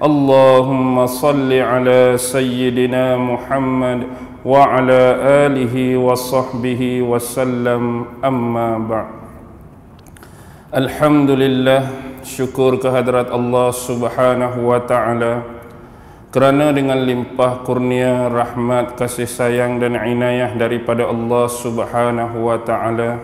اللهم صل على سيدنا محمد وعلى اله وصحبه وسلم اما بعد الحمد لله syukur kehadrat Allah Subhanahu wa taala kerana dengan limpah kurnia rahmat kasih sayang dan inayah daripada Allah Subhanahu wa taala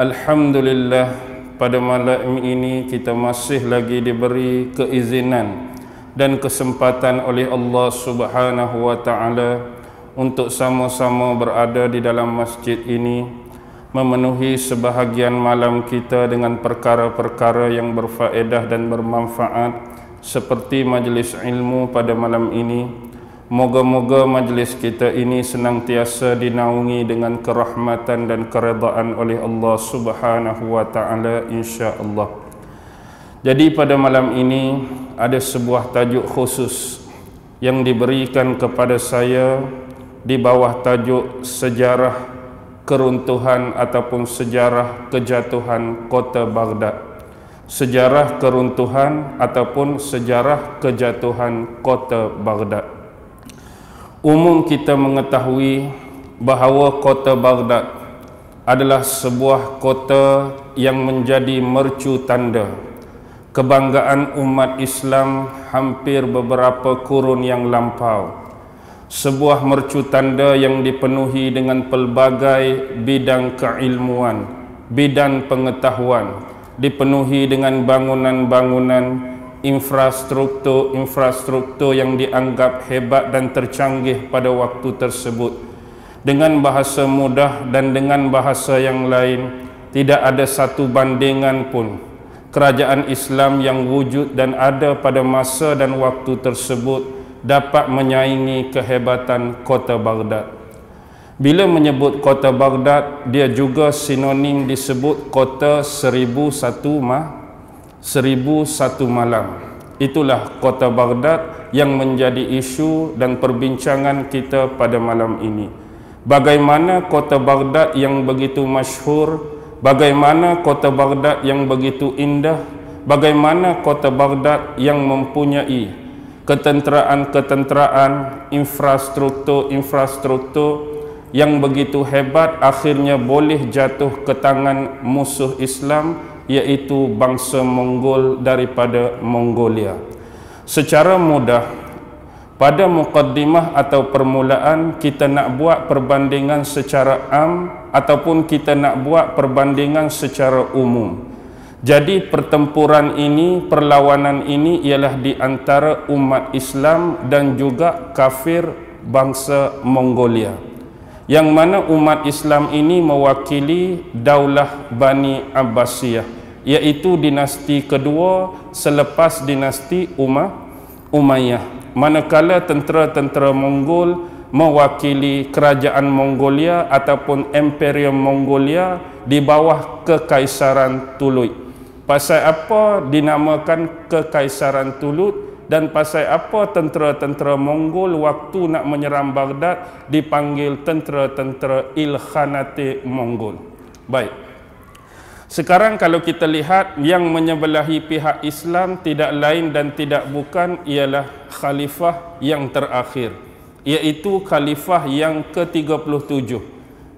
alhamdulillah pada malam ini kita masih lagi diberi keizinan dan kesempatan oleh Allah Subhanahu wa taala untuk sama-sama berada di dalam masjid ini memenuhi sebahagian malam kita dengan perkara-perkara yang berfaedah dan bermanfaat seperti majlis ilmu pada malam ini moga-moga majlis kita ini senang senantiasa dinaungi dengan kerahmatan dan keredaan oleh Allah Subhanahu wa taala insyaallah jadi pada malam ini ada sebuah tajuk khusus yang diberikan kepada saya di bawah tajuk sejarah keruntuhan ataupun sejarah kejatuhan kota Baghdad sejarah keruntuhan ataupun sejarah kejatuhan kota Baghdad umum kita mengetahui bahawa kota Baghdad adalah sebuah kota yang menjadi mercu tanda kebanggaan umat Islam hampir beberapa kurun yang lampau sebuah mercu tanda yang dipenuhi dengan pelbagai bidang keilmuan bidang pengetahuan dipenuhi dengan bangunan-bangunan infrastruktur-infrastruktur yang dianggap hebat dan tercanggih pada waktu tersebut dengan bahasa mudah dan dengan bahasa yang lain tidak ada satu bandingan pun kerajaan Islam yang wujud dan ada pada masa dan waktu tersebut dapat menyaingi kehebatan kota Baghdad. Bila menyebut kota Baghdad, dia juga sinonim disebut kota seribu satu ma, seribu satu malam. Itulah kota Baghdad yang menjadi isu dan perbincangan kita pada malam ini. Bagaimana kota Baghdad yang begitu masyhur Bagaimana kota Baghdad yang begitu indah Bagaimana kota Baghdad yang mempunyai Ketenteraan-ketenteraan Infrastruktur-infrastruktur Yang begitu hebat Akhirnya boleh jatuh ke tangan musuh Islam Iaitu bangsa Mongol daripada Mongolia Secara mudah pada mukaddimah atau permulaan kita nak buat perbandingan secara am ataupun kita nak buat perbandingan secara umum jadi pertempuran ini, perlawanan ini ialah di antara umat Islam dan juga kafir bangsa Mongolia. Yang mana umat Islam ini mewakili daulah Bani Abbasiyah, iaitu dinasti kedua selepas dinasti Umar Umayyah manakala tentera-tentera Mongol mewakili kerajaan Mongolia ataupun Imperium Mongolia di bawah Kekaisaran Tuluy. Pasal apa dinamakan Kekaisaran Tulut? dan pasal apa tentera-tentera Mongol waktu nak menyerang Baghdad dipanggil tentera-tentera Ilkhanate Mongol. Baik. Sekarang kalau kita lihat yang menyebelahi pihak Islam tidak lain dan tidak bukan ialah khalifah yang terakhir iaitu khalifah yang ke-37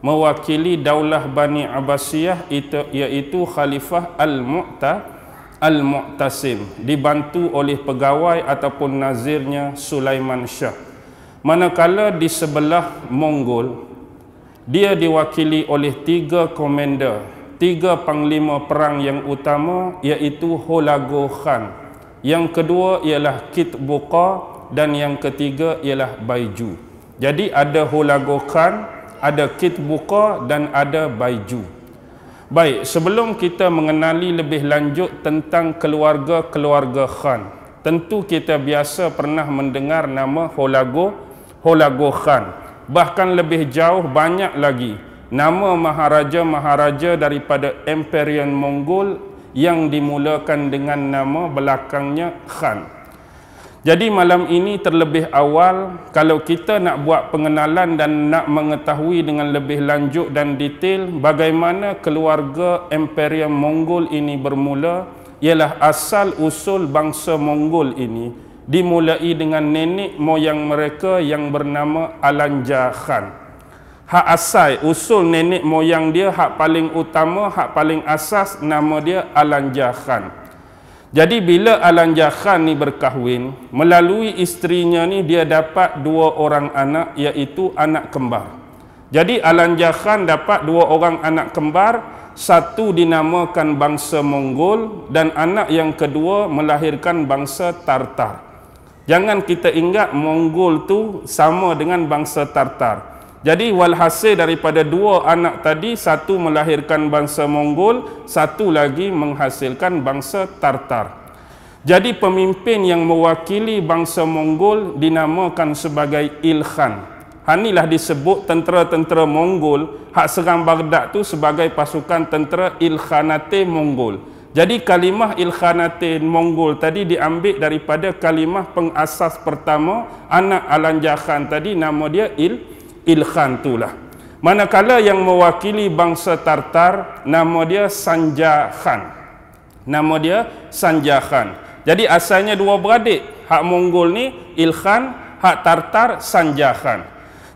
mewakili daulah Bani Abbasiyah iaitu khalifah Al-Mu'ta Al-Mu'tasim dibantu oleh pegawai ataupun nazirnya Sulaiman Shah manakala di sebelah Mongol dia diwakili oleh tiga komander tiga panglima perang yang utama iaitu Holago Khan. Yang kedua ialah Kit Buka dan yang ketiga ialah Baiju. Jadi ada Holago Khan, ada Kit Buka dan ada Baiju. Baik, sebelum kita mengenali lebih lanjut tentang keluarga-keluarga Khan, tentu kita biasa pernah mendengar nama Holago, Holago Khan. Bahkan lebih jauh banyak lagi nama maharaja-maharaja daripada Imperium Mongol yang dimulakan dengan nama belakangnya Khan. Jadi malam ini terlebih awal kalau kita nak buat pengenalan dan nak mengetahui dengan lebih lanjut dan detail bagaimana keluarga Imperium Mongol ini bermula ialah asal usul bangsa Mongol ini dimulai dengan nenek moyang mereka yang bernama Alanja Khan hak asai usul nenek moyang dia hak paling utama hak paling asas nama dia Alanjahan jadi bila Alanjahan ni berkahwin melalui isterinya ni dia dapat dua orang anak iaitu anak kembar jadi Alanjahan dapat dua orang anak kembar satu dinamakan bangsa Mongol dan anak yang kedua melahirkan bangsa Tartar. Jangan kita ingat Mongol tu sama dengan bangsa Tartar. Jadi walhasil daripada dua anak tadi satu melahirkan bangsa Mongol, satu lagi menghasilkan bangsa Tartar. Jadi pemimpin yang mewakili bangsa Mongol dinamakan sebagai Ilkhan. Hanilah disebut tentera-tentera Mongol hak serang Baghdad tu sebagai pasukan tentera Ilkhanate Mongol. Jadi kalimah Ilkhanate Mongol tadi diambil daripada kalimah pengasas pertama anak Alanjahan tadi nama dia Ilkhan. Ilkhan itulah. Manakala yang mewakili bangsa Tartar, nama dia Sanja Khan. Nama dia Sanja Khan. Jadi asalnya dua beradik. Hak Mongol ni Ilkhan, hak Tartar Sanja Khan.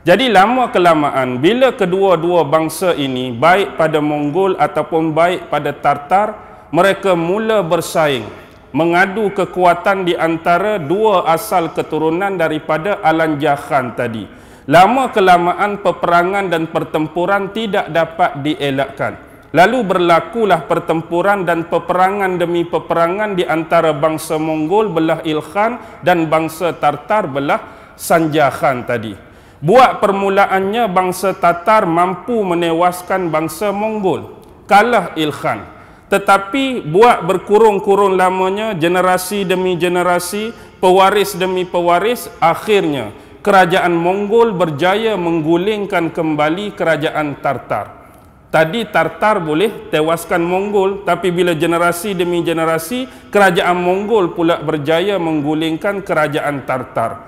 Jadi lama kelamaan bila kedua-dua bangsa ini baik pada Mongol ataupun baik pada Tartar, mereka mula bersaing mengadu kekuatan di antara dua asal keturunan daripada Alanjah tadi lama kelamaan peperangan dan pertempuran tidak dapat dielakkan lalu berlakulah pertempuran dan peperangan demi peperangan di antara bangsa Mongol belah Ilkhan dan bangsa Tartar belah Sanjakhan tadi buat permulaannya bangsa Tatar mampu menewaskan bangsa Mongol kalah Ilkhan tetapi buat berkurung-kurung lamanya generasi demi generasi pewaris demi pewaris akhirnya kerajaan Mongol berjaya menggulingkan kembali kerajaan Tartar. Tadi Tartar boleh tewaskan Mongol, tapi bila generasi demi generasi, kerajaan Mongol pula berjaya menggulingkan kerajaan Tartar.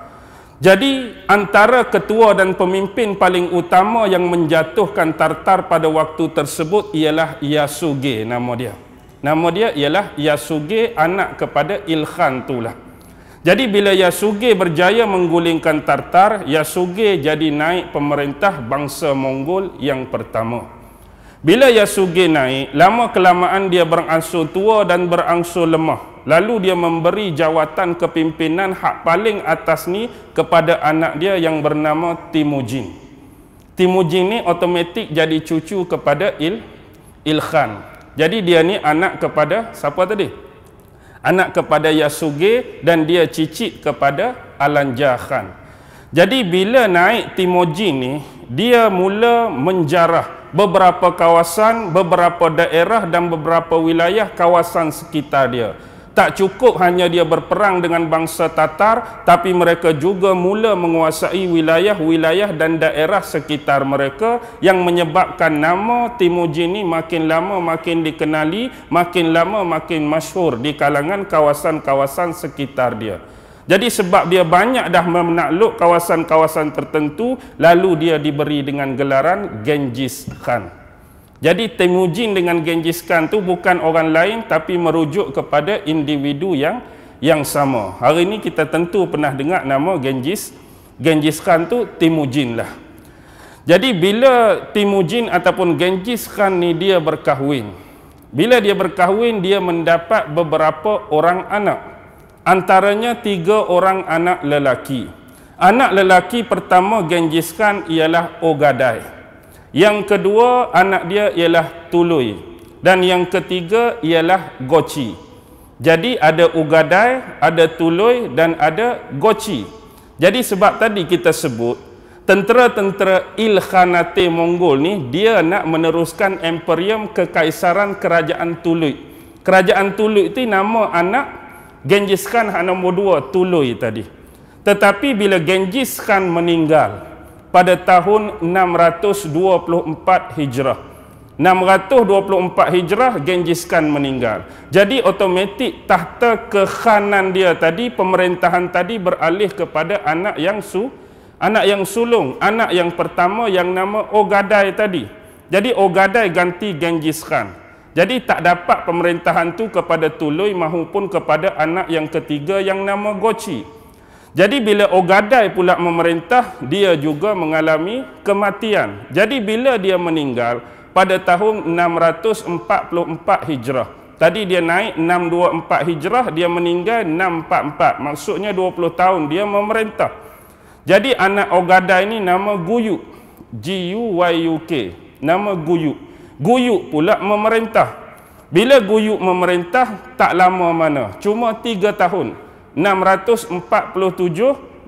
Jadi antara ketua dan pemimpin paling utama yang menjatuhkan Tartar pada waktu tersebut ialah Yasuge nama dia. Nama dia ialah Yasuge anak kepada Ilkhan itulah. lah. Jadi bila Yasuge berjaya menggulingkan Tartar, Yasuge jadi naik pemerintah bangsa Mongol yang pertama. Bila Yasuge naik, lama kelamaan dia berangsur tua dan berangsur lemah. Lalu dia memberi jawatan kepimpinan hak paling atas ni kepada anak dia yang bernama Timujin. Timujin ni otomatik jadi cucu kepada Il Ilkhan. Jadi dia ni anak kepada siapa tadi? anak kepada Yasuge dan dia cicit kepada Alan Jahan. Jadi bila naik Timoji ni, dia mula menjarah beberapa kawasan, beberapa daerah dan beberapa wilayah kawasan sekitar dia. Tak cukup hanya dia berperang dengan bangsa Tatar, tapi mereka juga mula menguasai wilayah-wilayah dan daerah sekitar mereka yang menyebabkan nama Timuji ini makin lama makin dikenali, makin lama makin masyhur di kalangan kawasan-kawasan sekitar dia. Jadi sebab dia banyak dah menakluk kawasan-kawasan tertentu, lalu dia diberi dengan gelaran Genghis Khan. Jadi Temujin dengan Genghis Khan tu bukan orang lain tapi merujuk kepada individu yang yang sama. Hari ini kita tentu pernah dengar nama Genghis Genghis Khan tu Temujin lah. Jadi bila Temujin ataupun Genghis Khan ni dia berkahwin. Bila dia berkahwin dia mendapat beberapa orang anak. Antaranya tiga orang anak lelaki. Anak lelaki pertama Genghis Khan ialah Ogadai. Ogadai. Yang kedua anak dia ialah Tului dan yang ketiga ialah Gochi. Jadi ada Ugadai, ada Tului dan ada Gochi. Jadi sebab tadi kita sebut tentera-tentera Ilkhanate Mongol ni dia nak meneruskan imperium kekaisaran kerajaan Tului. Kerajaan Tului itu nama anak Genjiskan Khan nombor dua Tului tadi. Tetapi bila Genjiskan meninggal, pada tahun 624 Hijrah. 624 Hijrah Genghis Khan meninggal. Jadi otomatik tahta kekhanan dia tadi pemerintahan tadi beralih kepada anak yang su anak yang sulung, anak yang pertama yang nama Ogadai tadi. Jadi Ogadai ganti Genghis Khan. Jadi tak dapat pemerintahan tu kepada Tuloy mahupun kepada anak yang ketiga yang nama Gochi. Jadi bila Ogadai pula memerintah, dia juga mengalami kematian. Jadi bila dia meninggal pada tahun 644 Hijrah. Tadi dia naik 624 Hijrah, dia meninggal 644. Maksudnya 20 tahun dia memerintah. Jadi anak Ogadai ini nama Guyuk. G-U-Y-U-K. Nama Guyuk. Guyuk pula memerintah. Bila Guyuk memerintah, tak lama mana. Cuma tiga tahun. 647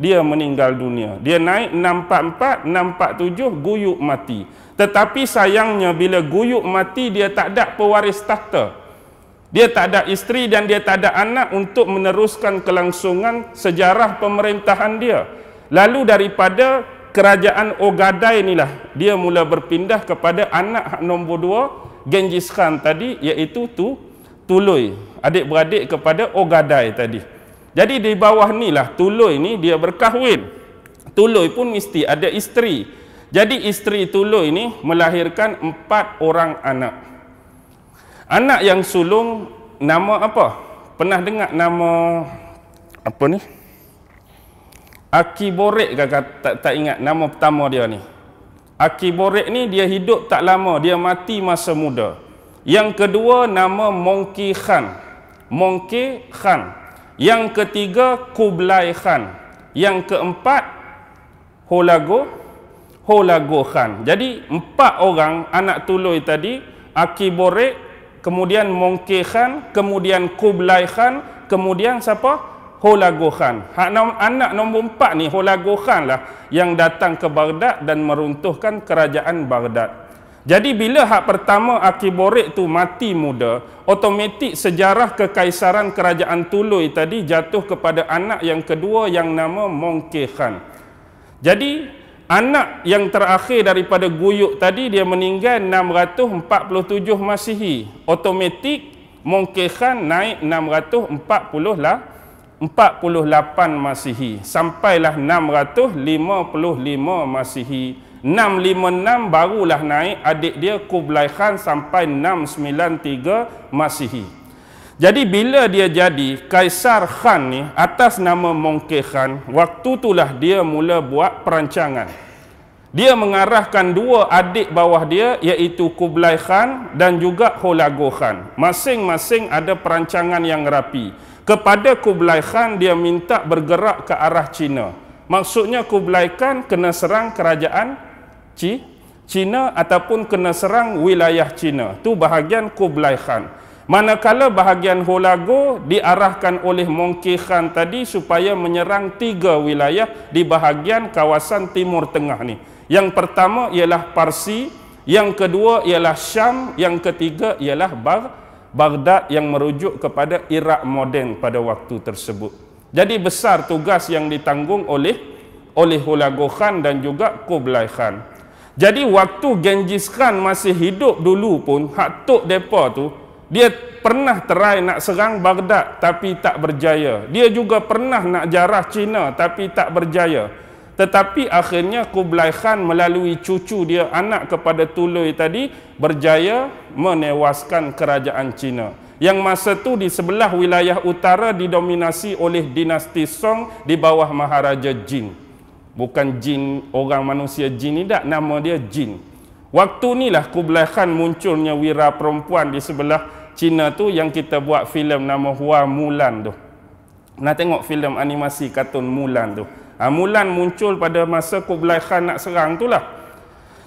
dia meninggal dunia. Dia naik 644, 647 guyuk mati. Tetapi sayangnya bila guyuk mati dia tak ada pewaris tahta. Dia tak ada isteri dan dia tak ada anak untuk meneruskan kelangsungan sejarah pemerintahan dia. Lalu daripada kerajaan Ogadai inilah dia mula berpindah kepada anak nombor dua Genghis Khan tadi iaitu tu Tuloy adik-beradik kepada Ogadai tadi. Jadi di bawah ni lah tuloy ni dia berkahwin. Tuloy pun mesti ada isteri. Jadi isteri tuloy ni melahirkan empat orang anak. Anak yang sulung nama apa? Pernah dengar nama apa ni? Akiborek kata tak, tak ingat nama pertama dia ni. Akiborek ni dia hidup tak lama, dia mati masa muda. Yang kedua nama Mongki Khan. Mongki Khan. Mongki Khan. Yang ketiga Kublai Khan. Yang keempat Holago Holago Khan. Jadi empat orang anak tuloy tadi Aki Borek, kemudian Mongke Khan, kemudian Kublai Khan, kemudian siapa? Holago Khan. Hak anak nombor empat ni Holago Khan lah yang datang ke Baghdad dan meruntuhkan kerajaan Baghdad. Jadi bila hak pertama Akiborek tu mati muda, otomatik sejarah kekaisaran kerajaan Tuluy tadi jatuh kepada anak yang kedua yang nama Mongkehan. Jadi anak yang terakhir daripada Guyuk tadi dia meninggal 647 Masihi. Otomatik Mongkehan naik 648 Masihi. Sampailah 655 Masihi. 656 barulah naik adik dia Kublai Khan sampai 693 Masihi. Jadi bila dia jadi Kaisar Khan ni atas nama Mongke Khan, waktu itulah dia mula buat perancangan. Dia mengarahkan dua adik bawah dia iaitu Kublai Khan dan juga Holago Khan. Masing-masing ada perancangan yang rapi. Kepada Kublai Khan dia minta bergerak ke arah China. Maksudnya Kublai Khan kena serang kerajaan Cina ataupun kena serang wilayah China. Tu bahagian Kublai Khan. Manakala bahagian Holago diarahkan oleh Mongke Khan tadi supaya menyerang tiga wilayah di bahagian kawasan timur tengah ni. Yang pertama ialah Parsi, yang kedua ialah Syam, yang ketiga ialah Bagh Baghdad yang merujuk kepada Iraq moden pada waktu tersebut. Jadi besar tugas yang ditanggung oleh oleh Hulagu Khan dan juga Kublai Khan. Jadi waktu Genghis Khan masih hidup dulu pun hak tok depa tu dia pernah terai nak serang Baghdad tapi tak berjaya. Dia juga pernah nak jarah China tapi tak berjaya. Tetapi akhirnya Kublai Khan melalui cucu dia anak kepada Tului tadi berjaya menewaskan kerajaan China. Yang masa tu di sebelah wilayah utara didominasi oleh dinasti Song di bawah Maharaja Jin. Bukan jin, orang manusia jin ni tak, nama dia jin. Waktu ni lah Kublai Khan munculnya wira perempuan di sebelah Cina tu yang kita buat filem nama Hua Mulan tu. Nak tengok filem animasi katun Mulan tu. Ha, Mulan muncul pada masa Kublai Khan nak serang tu lah.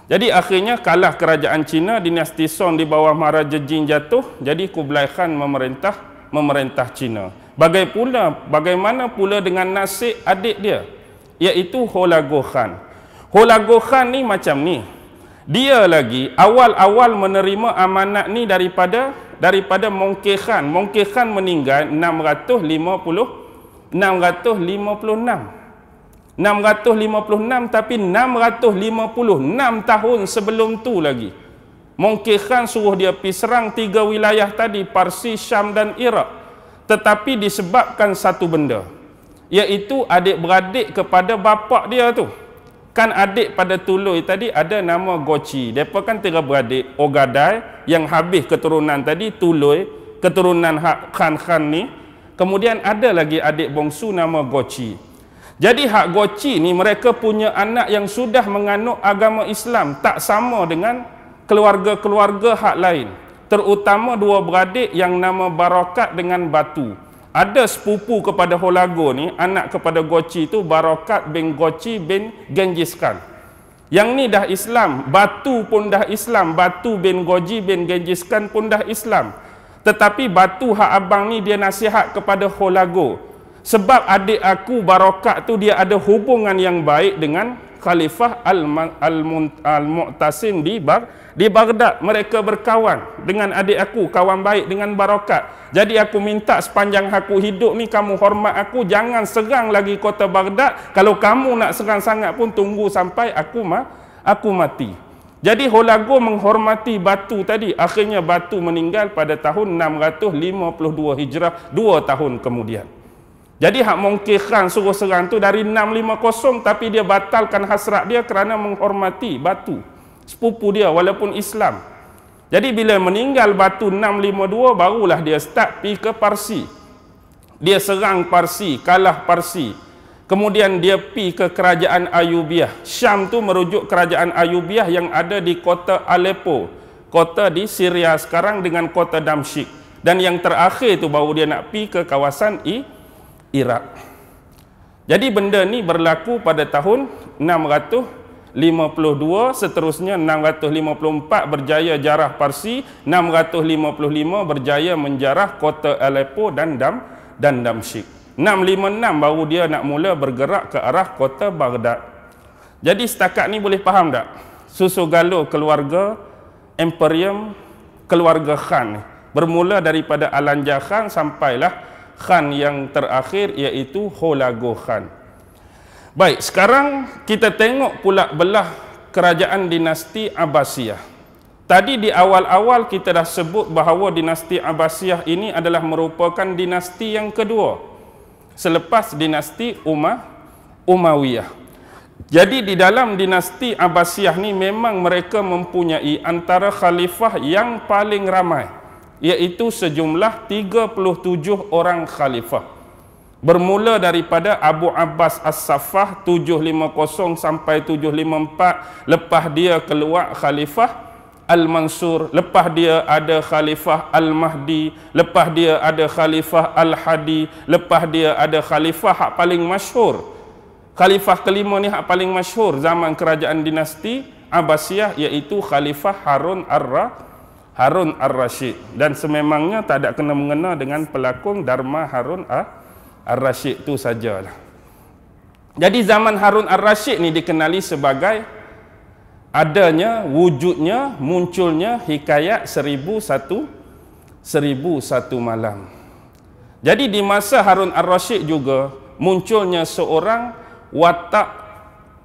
Jadi akhirnya kalah kerajaan Cina, dinasti Song di bawah Maharaja Jin jatuh. Jadi Kublai Khan memerintah memerintah Cina. Bagai pula, bagaimana pula dengan nasib adik dia? iaitu Holagohan. Holagohan ni macam ni. Dia lagi awal-awal menerima amanat ni daripada daripada Mongkehan. Mongkehan meninggal 650 656. 656 tapi 656 tahun sebelum tu lagi. Mongkehan suruh dia pergi serang tiga wilayah tadi Parsi, Syam dan Iraq. Tetapi disebabkan satu benda iaitu adik-beradik kepada bapak dia tu kan adik pada tuloi tadi ada nama Goci depa kan tiga beradik Ogadai yang habis keturunan tadi tuloi keturunan hak Khan Khan ni kemudian ada lagi adik bongsu nama gochi jadi hak gochi ni mereka punya anak yang sudah menganut agama Islam tak sama dengan keluarga-keluarga hak lain terutama dua beradik yang nama Barakat dengan Batu ada sepupu kepada Holago ni, anak kepada Goci tu Barokat bin Goci bin Genghis Khan. Yang ni dah Islam, Batu pun dah Islam, Batu bin Goji bin Genghis Khan pun dah Islam. Tetapi Batu hak abang ni dia nasihat kepada Holago. Sebab adik aku Barokat tu dia ada hubungan yang baik dengan khalifah al-mu'tasim di Bar di Baghdad mereka berkawan dengan adik aku kawan baik dengan Barakat jadi aku minta sepanjang aku hidup ni kamu hormat aku jangan serang lagi kota Baghdad kalau kamu nak serang sangat pun tunggu sampai aku ma aku mati jadi Holago menghormati batu tadi akhirnya batu meninggal pada tahun 652 Hijrah 2 tahun kemudian jadi hak mungkir khan suruh serang tu dari 650 tapi dia batalkan hasrat dia kerana menghormati batu. Sepupu dia walaupun Islam. Jadi bila meninggal batu 652 barulah dia start pergi ke Parsi. Dia serang Parsi, kalah Parsi. Kemudian dia pi ke kerajaan Ayubiah. Syam tu merujuk kerajaan Ayubiah yang ada di kota Aleppo. Kota di Syria sekarang dengan kota Damsyik. Dan yang terakhir tu baru dia nak pi ke kawasan I. E. Iraq. Jadi benda ni berlaku pada tahun 652 seterusnya 654 berjaya jarah Parsi, 655 berjaya menjarah kota Aleppo dan Dam dan Damsyik. 656 baru dia nak mula bergerak ke arah kota Baghdad. Jadi setakat ni boleh faham tak? Susu galuh keluarga Imperium keluarga Khan bermula daripada Alanja Khan sampailah khan yang terakhir iaitu Holago Khan. Baik, sekarang kita tengok pula belah kerajaan dinasti Abbasiyah. Tadi di awal-awal kita dah sebut bahawa dinasti Abbasiyah ini adalah merupakan dinasti yang kedua selepas dinasti Umar Umayyah. Jadi di dalam dinasti Abbasiyah ni memang mereka mempunyai antara khalifah yang paling ramai iaitu sejumlah 37 orang khalifah. Bermula daripada Abu Abbas As-Saffah 750 sampai 754 lepas dia keluar khalifah Al-Mansur, lepas dia ada khalifah Al-Mahdi, lepas dia ada khalifah Al-Hadi, lepas dia ada khalifah hak paling masyhur. Khalifah kelima ni hak paling masyhur zaman kerajaan dinasti Abbasiyah iaitu khalifah Harun Ar-Rashid. Harun Ar-Rashid dan sememangnya tak ada kena mengena dengan pelakon Dharma Harun Ar-Rashid tu sajalah. Jadi zaman Harun Ar-Rashid ni dikenali sebagai adanya wujudnya munculnya hikayat seribu satu seribu satu malam. Jadi di masa Harun Ar-Rashid juga munculnya seorang watak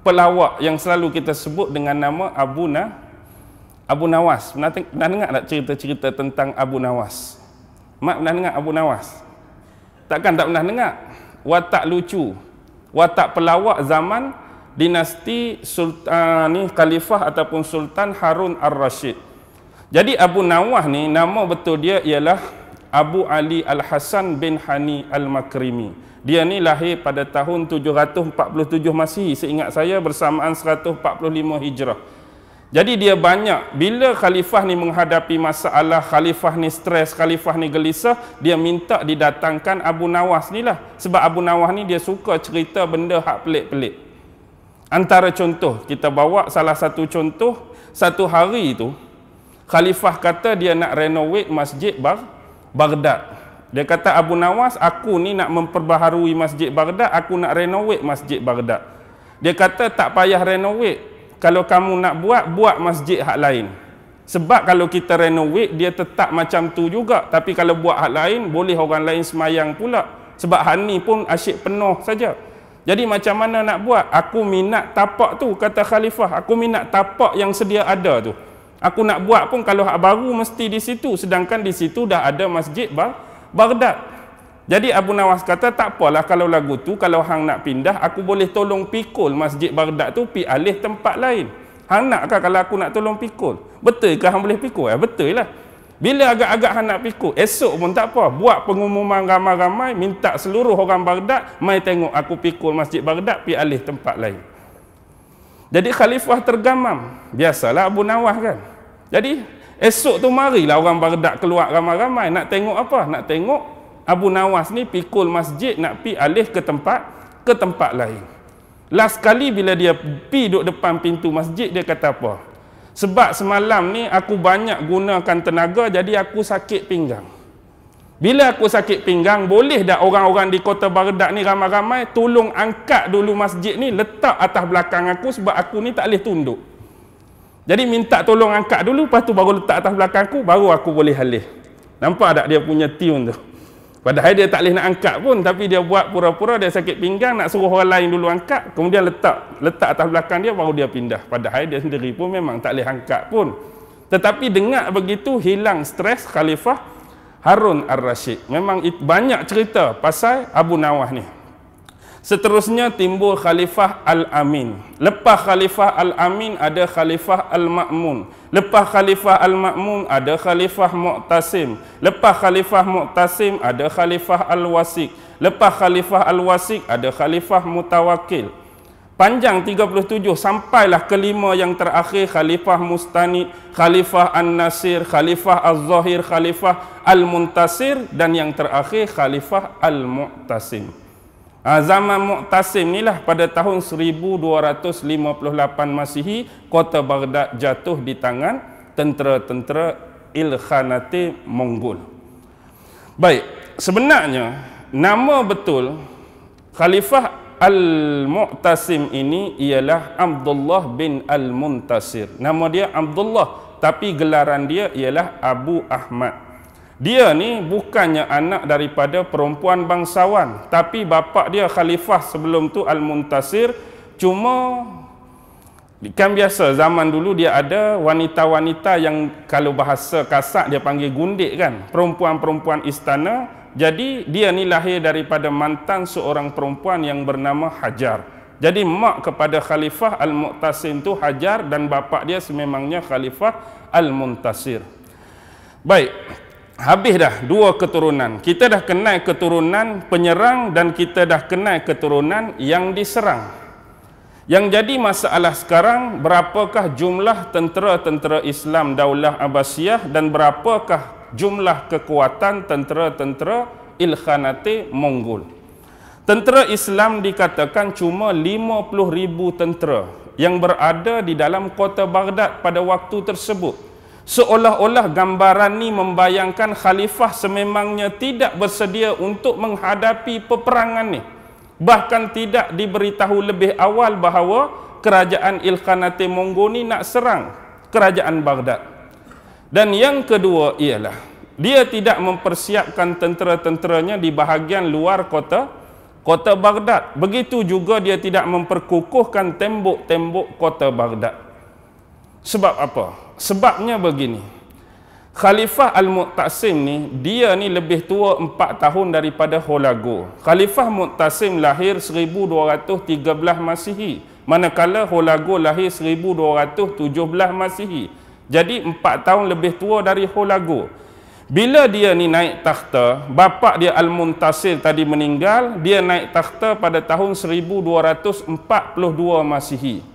pelawak yang selalu kita sebut dengan nama Abu Nah Abu Nawas. Pernah, pernah dengar tak cerita-cerita tentang Abu Nawas? Mak pernah dengar Abu Nawas? Takkan tak pernah dengar? Watak lucu. Watak pelawak zaman dinasti Sultan uh, ni Khalifah ataupun Sultan Harun Ar-Rashid. Jadi Abu Nawas ni nama betul dia ialah Abu Ali Al-Hasan bin Hani Al-Makrimi. Dia ni lahir pada tahun 747 Masihi seingat saya bersamaan 145 Hijrah. Jadi dia banyak bila khalifah ni menghadapi masalah, khalifah ni stres, khalifah ni gelisah, dia minta didatangkan Abu Nawas ni lah. Sebab Abu Nawas ni dia suka cerita benda hak pelik-pelik. Antara contoh, kita bawa salah satu contoh, satu hari tu khalifah kata dia nak renovate masjid Bar Baghdad. Dia kata Abu Nawas, aku ni nak memperbaharui masjid Baghdad, aku nak renovate masjid Baghdad. Dia kata tak payah renovate, kalau kamu nak buat buat masjid hak lain sebab kalau kita renovate dia tetap macam tu juga tapi kalau buat hak lain boleh orang lain semayang pula sebab Hani pun asyik penuh saja jadi macam mana nak buat aku minat tapak tu kata khalifah aku minat tapak yang sedia ada tu aku nak buat pun kalau hak baru mesti di situ sedangkan di situ dah ada masjid bar, Baghdad jadi Abu Nawas kata tak apalah kalau lagu tu kalau hang nak pindah aku boleh tolong pikul Masjid Baghdad tu pi alih tempat lain. Hang nak ke kalau aku nak tolong pikul? Betul ke hang boleh pikul? Ya eh, betul lah. Bila agak-agak hang nak pikul, esok pun tak apa. Buat pengumuman ramai-ramai, minta seluruh orang Baghdad mai tengok aku pikul Masjid Baghdad pi alih tempat lain. Jadi khalifah tergamam. Biasalah Abu Nawas kan. Jadi esok tu marilah orang Baghdad keluar ramai-ramai nak tengok apa? Nak tengok Abu Nawas ni pikul masjid nak pi alih ke tempat ke tempat lain. Last kali bila dia pi duduk depan pintu masjid dia kata apa? Sebab semalam ni aku banyak gunakan tenaga jadi aku sakit pinggang. Bila aku sakit pinggang boleh tak orang-orang di Kota Bardak ni ramai-ramai tolong angkat dulu masjid ni letak atas belakang aku sebab aku ni tak boleh tunduk. Jadi minta tolong angkat dulu lepas tu baru letak atas belakang aku baru aku boleh halih. Nampak tak dia punya tune tu? Padahal dia tak boleh nak angkat pun tapi dia buat pura-pura dia sakit pinggang nak suruh orang lain dulu angkat kemudian letak letak atas belakang dia baru dia pindah padahal dia sendiri pun memang tak boleh angkat pun tetapi dengar begitu hilang stres khalifah Harun Ar-Rashid memang banyak cerita pasal Abu Nawah ni Seterusnya timbul Khalifah Al-Amin. Lepas Khalifah Al-Amin ada Khalifah Al-Ma'mun. Lepas Khalifah Al-Ma'mun ada Khalifah Mu'tasim. Lepas Khalifah Mu'tasim ada Khalifah Al-Wasik. Lepas Khalifah Al-Wasik ada Khalifah Mutawakil. Panjang 37 sampailah kelima yang terakhir Khalifah Mustanid, Khalifah An-Nasir, Khalifah al zahir Khalifah Al-Muntasir dan yang terakhir Khalifah Al-Mu'tasim. Ah, zaman Mu'tasim ni lah pada tahun 1258 Masihi kota Baghdad jatuh di tangan tentera-tentera Ilkhanate Mongol. Baik, sebenarnya nama betul Khalifah Al-Mu'tasim ini ialah Abdullah bin Al-Muntasir. Nama dia Abdullah tapi gelaran dia ialah Abu Ahmad. Dia ni bukannya anak daripada perempuan bangsawan tapi bapa dia khalifah sebelum tu Al-Muntasir cuma kan biasa zaman dulu dia ada wanita-wanita yang kalau bahasa kasar dia panggil gundik kan perempuan-perempuan istana jadi dia ni lahir daripada mantan seorang perempuan yang bernama Hajar jadi mak kepada khalifah Al-Muqtasim tu Hajar dan bapa dia sememangnya khalifah Al-Muntasir Baik, Habis dah dua keturunan. Kita dah kenal keturunan penyerang dan kita dah kenal keturunan yang diserang. Yang jadi masalah sekarang, berapakah jumlah tentera-tentera Islam Daulah Abbasiyah dan berapakah jumlah kekuatan tentera-tentera Ilkhanate Mongol? Tentera Islam dikatakan cuma 50 ribu tentera yang berada di dalam kota Baghdad pada waktu tersebut seolah-olah gambaran ini membayangkan khalifah sememangnya tidak bersedia untuk menghadapi peperangan ni bahkan tidak diberitahu lebih awal bahawa kerajaan Ilkhanate Monggo ini nak serang kerajaan Baghdad dan yang kedua ialah dia tidak mempersiapkan tentera-tenteranya di bahagian luar kota kota Baghdad begitu juga dia tidak memperkukuhkan tembok-tembok kota Baghdad sebab apa Sebabnya begini. Khalifah Al-Mu'tasim ni, dia ni lebih tua 4 tahun daripada Holago. Khalifah Mu'tasim lahir 1213 Masihi. Manakala Holago lahir 1217 Masihi. Jadi 4 tahun lebih tua dari Holago. Bila dia ni naik takhta, bapa dia Al-Muntasir tadi meninggal, dia naik takhta pada tahun 1242 Masihi.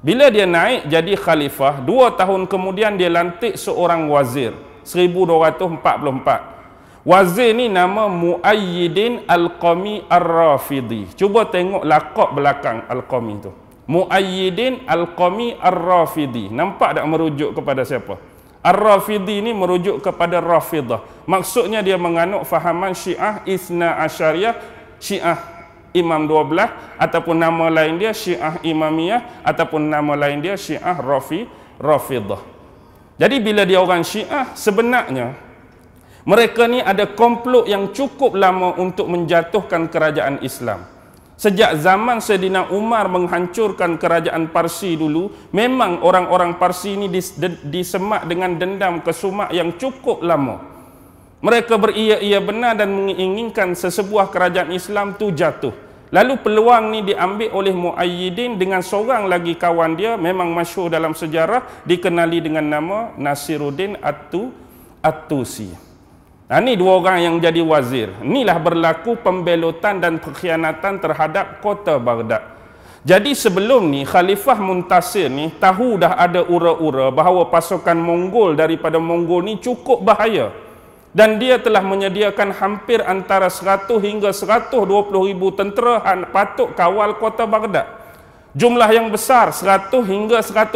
Bila dia naik jadi khalifah, dua tahun kemudian dia lantik seorang wazir. 1244. Wazir ni nama Muayyidin Al-Qami Ar-Rafidi. Cuba tengok lakab belakang Al-Qami tu. Muayyidin Al-Qami Ar-Rafidi. Nampak tak merujuk kepada siapa? Ar-Rafidi ni merujuk kepada Rafidah. Maksudnya dia menganut fahaman Syiah Isna Asyariah Syiah Imam 12 ataupun nama lain dia Syiah Imamiyah ataupun nama lain dia Syiah Rafi Rafidah. Jadi bila dia orang Syiah sebenarnya mereka ni ada komplot yang cukup lama untuk menjatuhkan kerajaan Islam. Sejak zaman sedina Umar menghancurkan kerajaan Parsi dulu, memang orang-orang Parsi ini disemak dengan dendam kesumak yang cukup lama. Mereka beria-ia benar dan menginginkan sesebuah kerajaan Islam tu jatuh. Lalu peluang ni diambil oleh Muayyidin dengan seorang lagi kawan dia memang masyhur dalam sejarah dikenali dengan nama Nasiruddin At-Tu At-Tusi. Ha, ini dua orang yang jadi wazir. Inilah berlaku pembelotan dan pengkhianatan terhadap kota Baghdad. Jadi sebelum ni Khalifah Muntasir ni tahu dah ada ura-ura bahawa pasukan Mongol daripada Mongol ni cukup bahaya dan dia telah menyediakan hampir antara 100 hingga 120 ribu tentera yang patut kawal kota Baghdad jumlah yang besar 100 hingga 120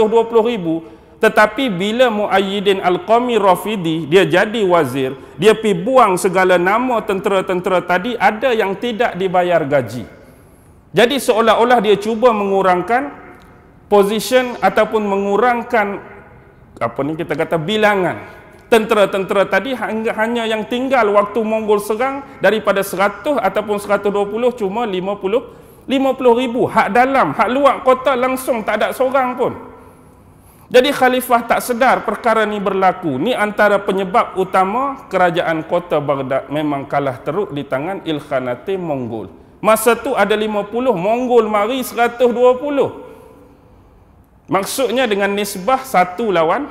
ribu tetapi bila Muayyidin Al-Qami Rafidi dia jadi wazir dia pi buang segala nama tentera-tentera tadi ada yang tidak dibayar gaji jadi seolah-olah dia cuba mengurangkan position ataupun mengurangkan apa ni kita kata bilangan tentera-tentera tadi hanya yang tinggal waktu Mongol serang daripada 100 ataupun 120 cuma 50 50,000 hak dalam hak luar kota langsung tak ada seorang pun jadi khalifah tak sedar perkara ni berlaku ni antara penyebab utama kerajaan kota Baghdad memang kalah teruk di tangan Ilkhanate Mongol masa tu ada 50 Mongol mari 120 Maksudnya dengan nisbah satu lawan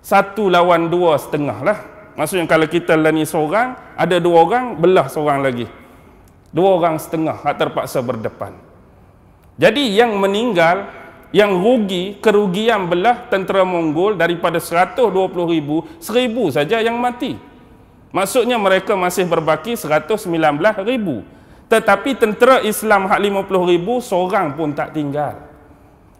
satu lawan dua setengah lah. Maksudnya kalau kita lah ni seorang, ada dua orang, belah seorang lagi. Dua orang setengah tak terpaksa berdepan. Jadi yang meninggal, yang rugi, kerugian belah tentera Mongol daripada 120 ribu, seribu saja yang mati. Maksudnya mereka masih berbaki 119 ribu. Tetapi tentera Islam hak 50 ribu, seorang pun tak tinggal.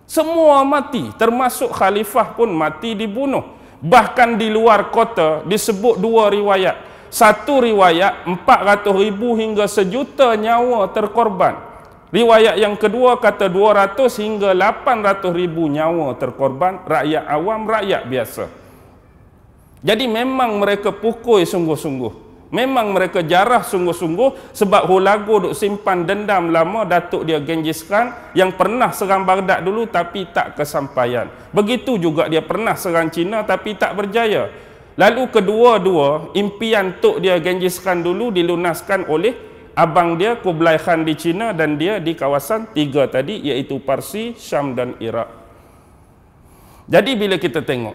Semua mati, termasuk khalifah pun mati dibunuh. Bahkan di luar kota disebut dua riwayat. Satu riwayat 400 ribu hingga sejuta nyawa terkorban. Riwayat yang kedua kata 200 hingga 800 ribu nyawa terkorban rakyat awam, rakyat biasa. Jadi memang mereka pukul sungguh-sungguh. Memang mereka jarah sungguh-sungguh sebab Hulagu duk simpan dendam lama datuk dia Genghis Khan yang pernah serang Baghdad dulu tapi tak kesampaian. Begitu juga dia pernah serang Cina tapi tak berjaya. Lalu kedua-dua impian tok dia Genghis Khan dulu dilunaskan oleh abang dia Kublai Khan di Cina dan dia di kawasan tiga tadi iaitu Parsi, Syam dan Iraq. Jadi bila kita tengok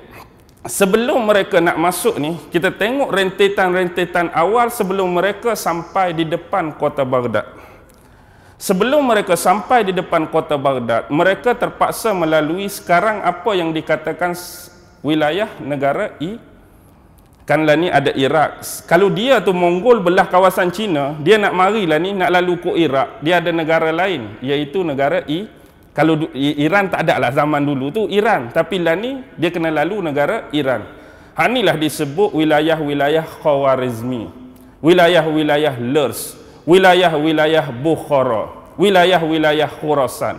sebelum mereka nak masuk ni kita tengok rentetan-rentetan awal sebelum mereka sampai di depan kota Baghdad sebelum mereka sampai di depan kota Baghdad mereka terpaksa melalui sekarang apa yang dikatakan wilayah negara I kanlah ni ada Iraq kalau dia tu Mongol belah kawasan China dia nak marilah ni nak lalu ke Iraq dia ada negara lain iaitu negara I kalau Iran tak ada lah zaman dulu tu Iran tapi lah ni dia kena lalu negara Iran Hanilah disebut wilayah-wilayah Khawarizmi wilayah-wilayah Lurs, wilayah-wilayah Bukhara wilayah-wilayah Khurasan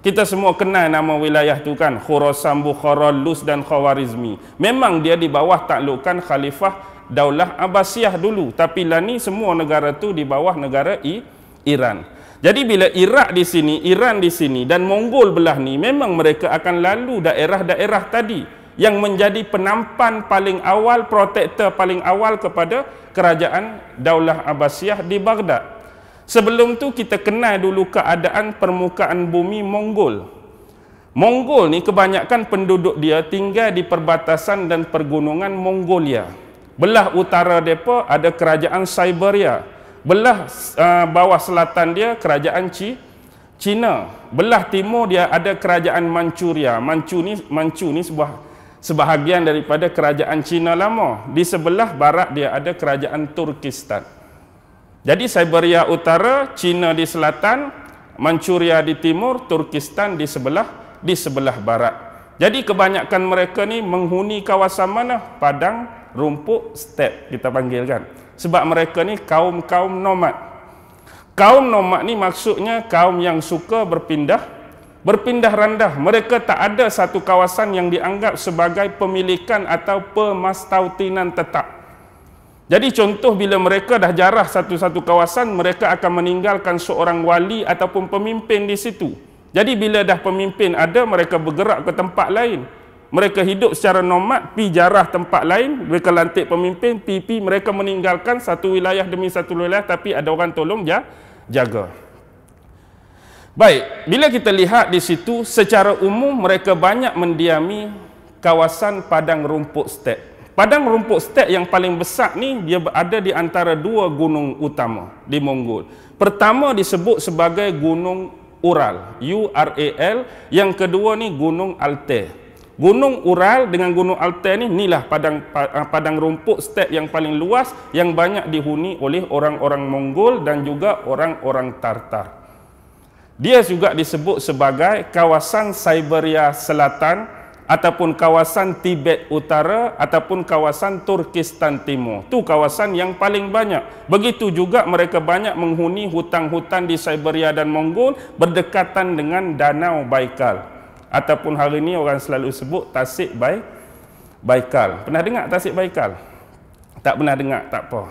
kita semua kenal nama wilayah tu kan Khurasan, Bukhara, Lurs dan Khawarizmi memang dia di bawah taklukan Khalifah Daulah Abbasiyah dulu tapi lah ni semua negara tu di bawah negara I Iran. Jadi bila Iraq di sini, Iran di sini dan Mongol belah ni memang mereka akan lalu daerah-daerah tadi yang menjadi penampan paling awal, protektor paling awal kepada kerajaan Daulah Abbasiyah di Baghdad. Sebelum tu kita kenal dulu keadaan permukaan bumi Mongol. Mongol ni kebanyakan penduduk dia tinggal di perbatasan dan pergunungan Mongolia. Belah utara depa ada kerajaan Siberia belah uh, bawah selatan dia kerajaan Chi Cina. Belah timur dia ada kerajaan Manchuria. Manchu ni Manchu ni sebuah sebahagian daripada kerajaan Cina lama. Di sebelah barat dia ada kerajaan Turkistan. Jadi Siberia Utara, Cina di selatan, Manchuria di timur, Turkistan di sebelah di sebelah barat. Jadi kebanyakan mereka ni menghuni kawasan mana? Padang rumput step kita panggil kan. Sebab mereka ni kaum-kaum nomad. Kaum nomad ni maksudnya kaum yang suka berpindah berpindah randah. Mereka tak ada satu kawasan yang dianggap sebagai pemilikan atau pemastautinan tetap. Jadi contoh bila mereka dah jarah satu-satu kawasan, mereka akan meninggalkan seorang wali ataupun pemimpin di situ. Jadi bila dah pemimpin ada, mereka bergerak ke tempat lain. Mereka hidup secara nomad, pi jarah tempat lain. Mereka lantik pemimpin, pi mereka meninggalkan satu wilayah demi satu wilayah. Tapi ada orang tolong ja, jaga. Baik, bila kita lihat di situ, secara umum mereka banyak mendiami kawasan padang rumput step. Padang rumput step yang paling besar ni dia ada di antara dua gunung utama di Mongol. Pertama disebut sebagai gunung Ural, U R A L. Yang kedua ni Gunung Altai. Gunung Ural dengan Gunung Altai ni inilah padang ah, padang rumput step yang paling luas yang banyak dihuni oleh orang-orang Mongol dan juga orang-orang Tartar. Dia juga disebut sebagai kawasan Siberia Selatan ataupun kawasan Tibet Utara ataupun kawasan Turkistan Timur. Tu kawasan yang paling banyak. Begitu juga mereka banyak menghuni hutan-hutan di Siberia dan Mongol berdekatan dengan Danau Baikal. Ataupun hari ini orang selalu sebut Tasik Bay Baikal. Pernah dengar Tasik Baikal? Tak pernah dengar, tak apa.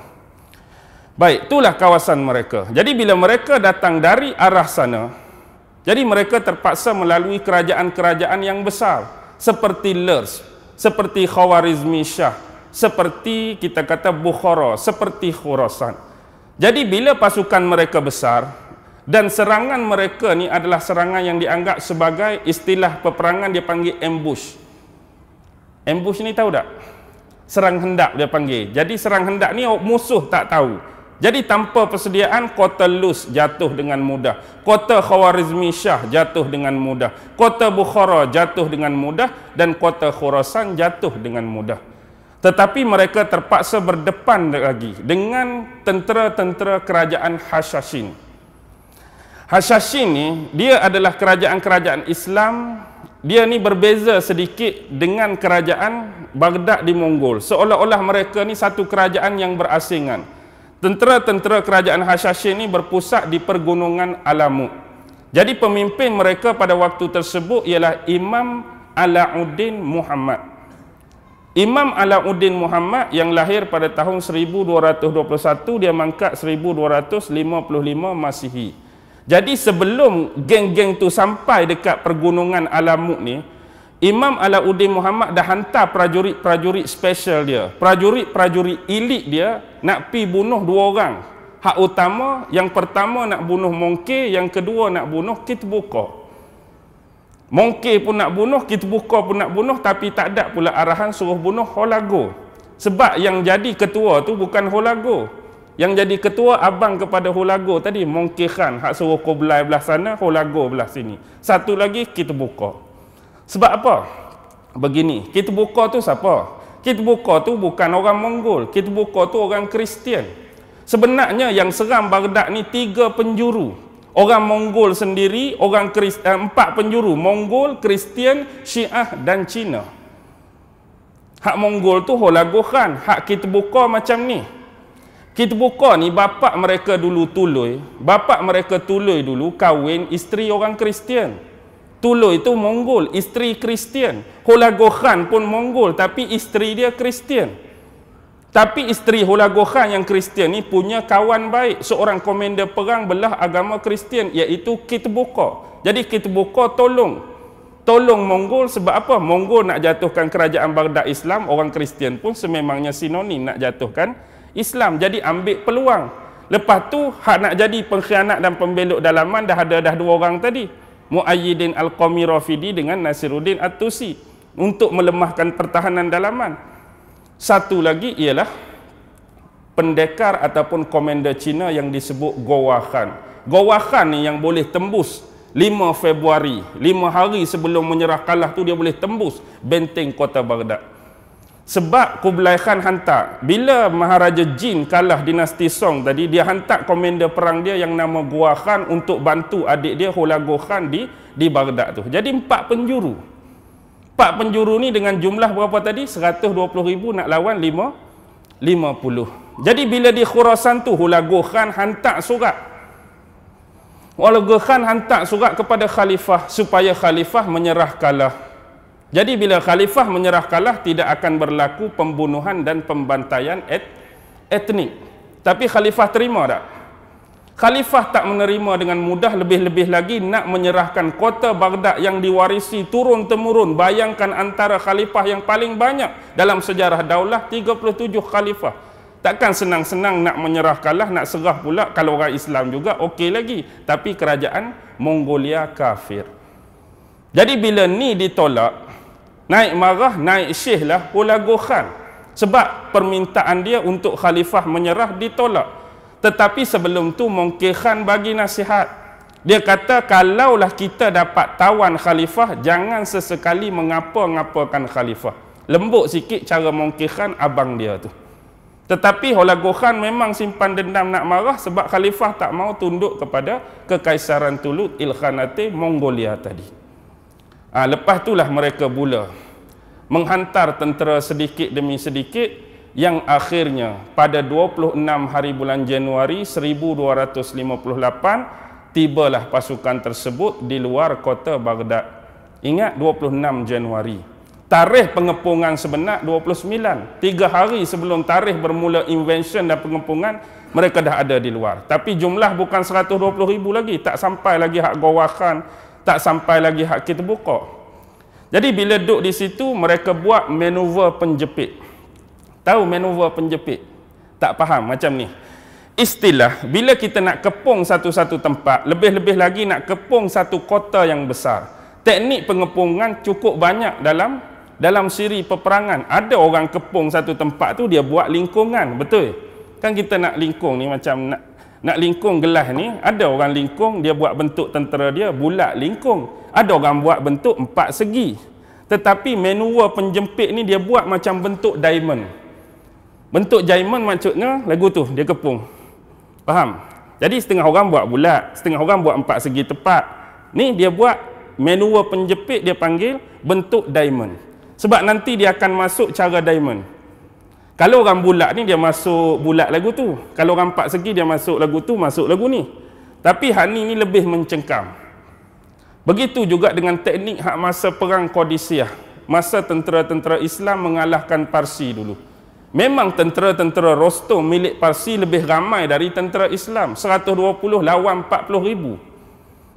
Baik, itulah kawasan mereka. Jadi bila mereka datang dari arah sana, jadi mereka terpaksa melalui kerajaan-kerajaan yang besar seperti Lers, seperti Khawarizmi Shah, seperti kita kata Bukhara, seperti Khurasan. Jadi bila pasukan mereka besar dan serangan mereka ni adalah serangan yang dianggap sebagai istilah peperangan dia panggil ambush. Ambush ni tahu tak? Serang hendak dia panggil. Jadi serang hendak ni musuh tak tahu. Jadi tanpa persediaan kota Lus jatuh dengan mudah. Kota Khawarizmi Shah jatuh dengan mudah. Kota Bukhara jatuh dengan mudah dan kota Khurasan jatuh dengan mudah. Tetapi mereka terpaksa berdepan lagi dengan tentera-tentera kerajaan Hashashin. Hashashin ni dia adalah kerajaan-kerajaan Islam. Dia ni berbeza sedikit dengan kerajaan Baghdad di Mongol. Seolah-olah mereka ni satu kerajaan yang berasingan. Tentera-tentera kerajaan Hashashin ini berpusat di pergunungan Alamu. Jadi pemimpin mereka pada waktu tersebut ialah Imam Alauddin Muhammad. Imam Alauddin Muhammad yang lahir pada tahun 1221 dia mangkat 1255 Masihi. Jadi sebelum geng-geng tu sampai dekat pergunungan Alamu ni, Imam Alauddin Muhammad dah hantar prajurit-prajurit special dia. Prajurit-prajurit elit dia nak pi bunuh dua orang. Hak utama, yang pertama nak bunuh Mongke, yang kedua nak bunuh Kitbuka. Mongke pun nak bunuh, Kitbuka pun nak bunuh tapi tak ada pula arahan suruh bunuh Holago. Sebab yang jadi ketua tu bukan Holago. Yang jadi ketua abang kepada Holago tadi, Mongke Khan. Hak suruh Kublai belah sana, Holago belah sini. Satu lagi, Kitbuka. Sebab apa? Begini, kita buka tu siapa? Kita buka tu bukan orang Mongol, kita buka tu orang Kristian. Sebenarnya yang serang Baghdad ni tiga penjuru. Orang Mongol sendiri, orang Kristian, eh, empat penjuru, Mongol, Kristian, Syiah dan Cina. Hak Mongol tu Hola hak kita buka macam ni. Kita buka ni bapak mereka dulu tuloy, bapak mereka tuloy dulu kahwin isteri orang Kristian. Tulu itu Mongol, isteri Kristian. Hulagohan pun Mongol tapi isteri dia Kristian. Tapi isteri Hulagohan yang Kristian ni punya kawan baik, seorang komander perang belah agama Kristian iaitu Kitbuka. Jadi Kitbuka tolong tolong Mongol sebab apa? Mongol nak jatuhkan kerajaan Baghdad Islam, orang Kristian pun sememangnya sinonim nak jatuhkan Islam. Jadi ambil peluang. Lepas tu hak nak jadi pengkhianat dan pembelok dalaman dah ada dah dua orang tadi. Muayyidin Al-Qawmi Rafidi dengan Nasiruddin At-Tusi untuk melemahkan pertahanan dalaman. Satu lagi ialah pendekar ataupun komander Cina yang disebut Gowa Khan. Gowa Khan yang boleh tembus 5 Februari, 5 hari sebelum menyerah kalah tu dia boleh tembus benteng kota Baghdad sebab Kublai Khan hantar bila Maharaja Jin kalah dinasti Song tadi dia hantar komander perang dia yang nama Gua Khan untuk bantu adik dia Hulagu Khan di di Baghdad tu jadi empat penjuru empat penjuru ni dengan jumlah berapa tadi 120,000 nak lawan 5 50 jadi bila di Khurasan tu Hulagu Khan hantar surat Hulagu Khan hantar surat kepada khalifah supaya khalifah menyerah kalah jadi bila khalifah menyerah kalah tidak akan berlaku pembunuhan dan pembantaian et etnik. Tapi khalifah terima tak? Khalifah tak menerima dengan mudah lebih-lebih lagi nak menyerahkan kota Baghdad yang diwarisi turun temurun. Bayangkan antara khalifah yang paling banyak dalam sejarah daulah 37 khalifah. Takkan senang-senang nak menyerah kalah, nak serah pula kalau orang Islam juga okey lagi. Tapi kerajaan Mongolia kafir. Jadi bila ni ditolak, naik marah naik syih lah hulagohan sebab permintaan dia untuk khalifah menyerah ditolak tetapi sebelum tu mongkehan bagi nasihat dia kata kalaulah kita dapat tawan khalifah jangan sesekali mengapa-ngapakan khalifah lembut sikit cara mongkehan abang dia tu tetapi Hulagohan memang simpan dendam nak marah sebab khalifah tak mau tunduk kepada kekaisaran Tulut Ilkhanate Mongolia tadi. Ha, lepas itulah mereka mula menghantar tentera sedikit demi sedikit yang akhirnya pada 26 hari bulan Januari 1258 tibalah pasukan tersebut di luar kota Baghdad. Ingat 26 Januari. Tarikh pengepungan sebenar 29. 3 hari sebelum tarikh bermula invention dan pengepungan mereka dah ada di luar. Tapi jumlah bukan 120 ribu lagi. Tak sampai lagi hak gawakan tak sampai lagi hak kita buka. Jadi bila duduk di situ, mereka buat manuver penjepit. Tahu manuver penjepit? Tak faham macam ni. Istilah, bila kita nak kepung satu-satu tempat, lebih-lebih lagi nak kepung satu kota yang besar. Teknik pengepungan cukup banyak dalam dalam siri peperangan. Ada orang kepung satu tempat tu, dia buat lingkungan, betul? Kan kita nak lingkung ni macam nak, nak lingkung gelas ni, ada orang lingkung, dia buat bentuk tentera dia bulat lingkung. Ada orang buat bentuk empat segi. Tetapi manual penjempit ni dia buat macam bentuk diamond. Bentuk diamond maksudnya lagu tu, dia kepung. Faham? Jadi setengah orang buat bulat, setengah orang buat empat segi tepat. Ni dia buat manual penjepit dia panggil bentuk diamond. Sebab nanti dia akan masuk cara diamond. Kalau orang bulat ni dia masuk bulat lagu tu. Kalau orang empat segi dia masuk lagu tu, masuk lagu ni. Tapi Hani ni lebih mencengkam. Begitu juga dengan teknik hak masa perang Qadisiyah. Masa tentera-tentera Islam mengalahkan Parsi dulu. Memang tentera-tentera Rostom milik Parsi lebih ramai dari tentera Islam. 120 lawan 40 ribu.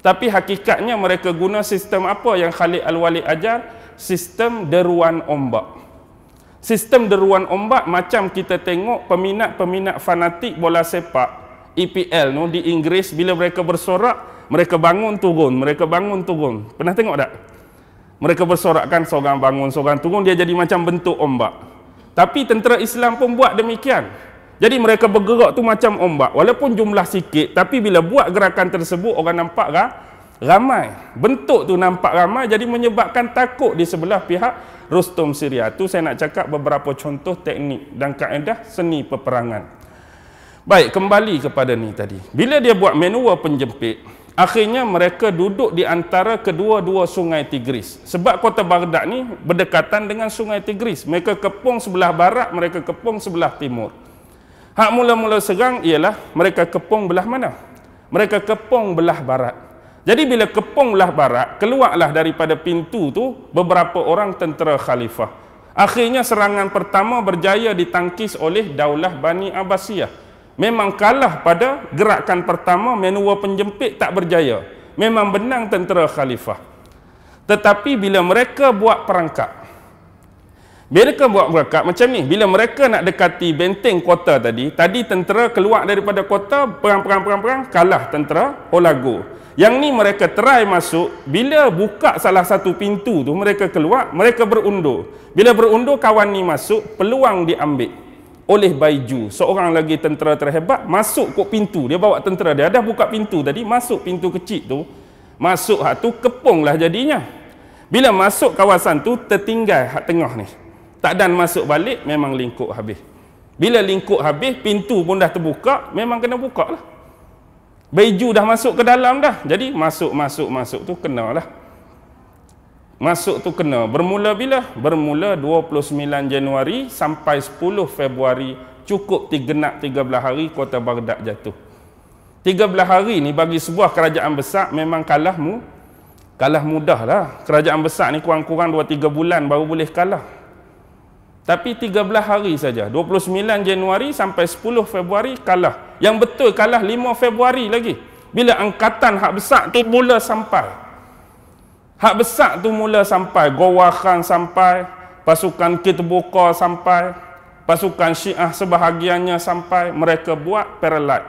Tapi hakikatnya mereka guna sistem apa yang Khalid Al-Walid ajar? Sistem deruan ombak sistem deruan ombak macam kita tengok peminat-peminat fanatik bola sepak EPL no, di Inggeris bila mereka bersorak mereka bangun turun mereka bangun turun pernah tengok tak mereka bersorakkan seorang bangun seorang turun dia jadi macam bentuk ombak tapi tentera Islam pun buat demikian jadi mereka bergerak tu macam ombak walaupun jumlah sikit tapi bila buat gerakan tersebut orang nampak kan ramai bentuk tu nampak ramai jadi menyebabkan takut di sebelah pihak Rustum Syria tu saya nak cakap beberapa contoh teknik dan kaedah seni peperangan baik kembali kepada ni tadi bila dia buat manual penjepit akhirnya mereka duduk di antara kedua-dua sungai Tigris sebab kota Baghdad ni berdekatan dengan sungai Tigris mereka kepung sebelah barat mereka kepung sebelah timur hak mula-mula serang ialah mereka kepung belah mana mereka kepung belah barat jadi bila kepunglah barak keluarlah daripada pintu tu beberapa orang tentera khalifah. Akhirnya serangan pertama berjaya ditangkis oleh daulah Bani Abbasiyah. Memang kalah pada gerakan pertama, manual penjempit tak berjaya. Memang benang tentera khalifah. Tetapi bila mereka buat perangkap, mereka buat merekat macam ni. Bila mereka nak dekati benteng kota tadi, tadi tentera keluar daripada kota, perang-perang-perang-perang, kalah tentera Olago. Yang ni mereka try masuk, bila buka salah satu pintu tu, mereka keluar, mereka berundur. Bila berundur, kawan ni masuk, peluang diambil oleh Baiju. Seorang lagi tentera terhebat, masuk kot pintu. Dia bawa tentera dia. Dah buka pintu tadi, masuk pintu kecil tu. Masuk hak tu, kepung lah jadinya. Bila masuk kawasan tu, tertinggal hak tengah ni tak dan masuk balik memang lingkup habis bila lingkup habis pintu pun dah terbuka memang kena buka lah Beju dah masuk ke dalam dah. Jadi masuk, masuk, masuk tu kena lah. Masuk tu kena. Bermula bila? Bermula 29 Januari sampai 10 Februari. Cukup genap 13 hari kota Baghdad jatuh. 13 hari ni bagi sebuah kerajaan besar memang kalah mu, Kalah mudah lah. Kerajaan besar ni kurang-kurang 2-3 bulan baru boleh kalah. Tapi 13 hari saja, 29 Januari sampai 10 Februari kalah. Yang betul kalah 5 Februari lagi. Bila angkatan hak besar tu mula sampai. Hak besar tu mula sampai, Gowahan sampai, pasukan Kitbuka sampai, pasukan Syiah sebahagiannya sampai, mereka buat perelat.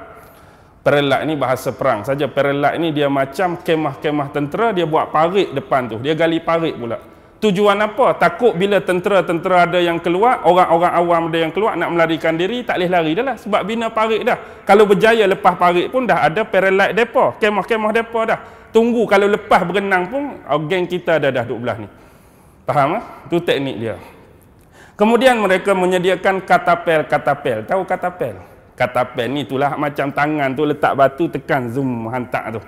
Perelat ni bahasa perang saja. Perelat ni dia macam kemah-kemah tentera, dia buat parit depan tu. Dia gali parit pula. Tujuan apa? Takut bila tentera-tentera ada yang keluar, orang-orang awam ada yang keluar nak melarikan diri, tak boleh lari dah lah. Sebab bina parit dah. Kalau berjaya lepas parit pun dah ada paralite depa, kemah-kemah depa dah. Tunggu kalau lepas berenang pun oh, geng kita dah dah duduk belah ni. Faham ah? Tu teknik dia. Kemudian mereka menyediakan katapel-katapel. Tahu katapel? Katapel ni itulah macam tangan tu letak batu tekan zoom hantar tu.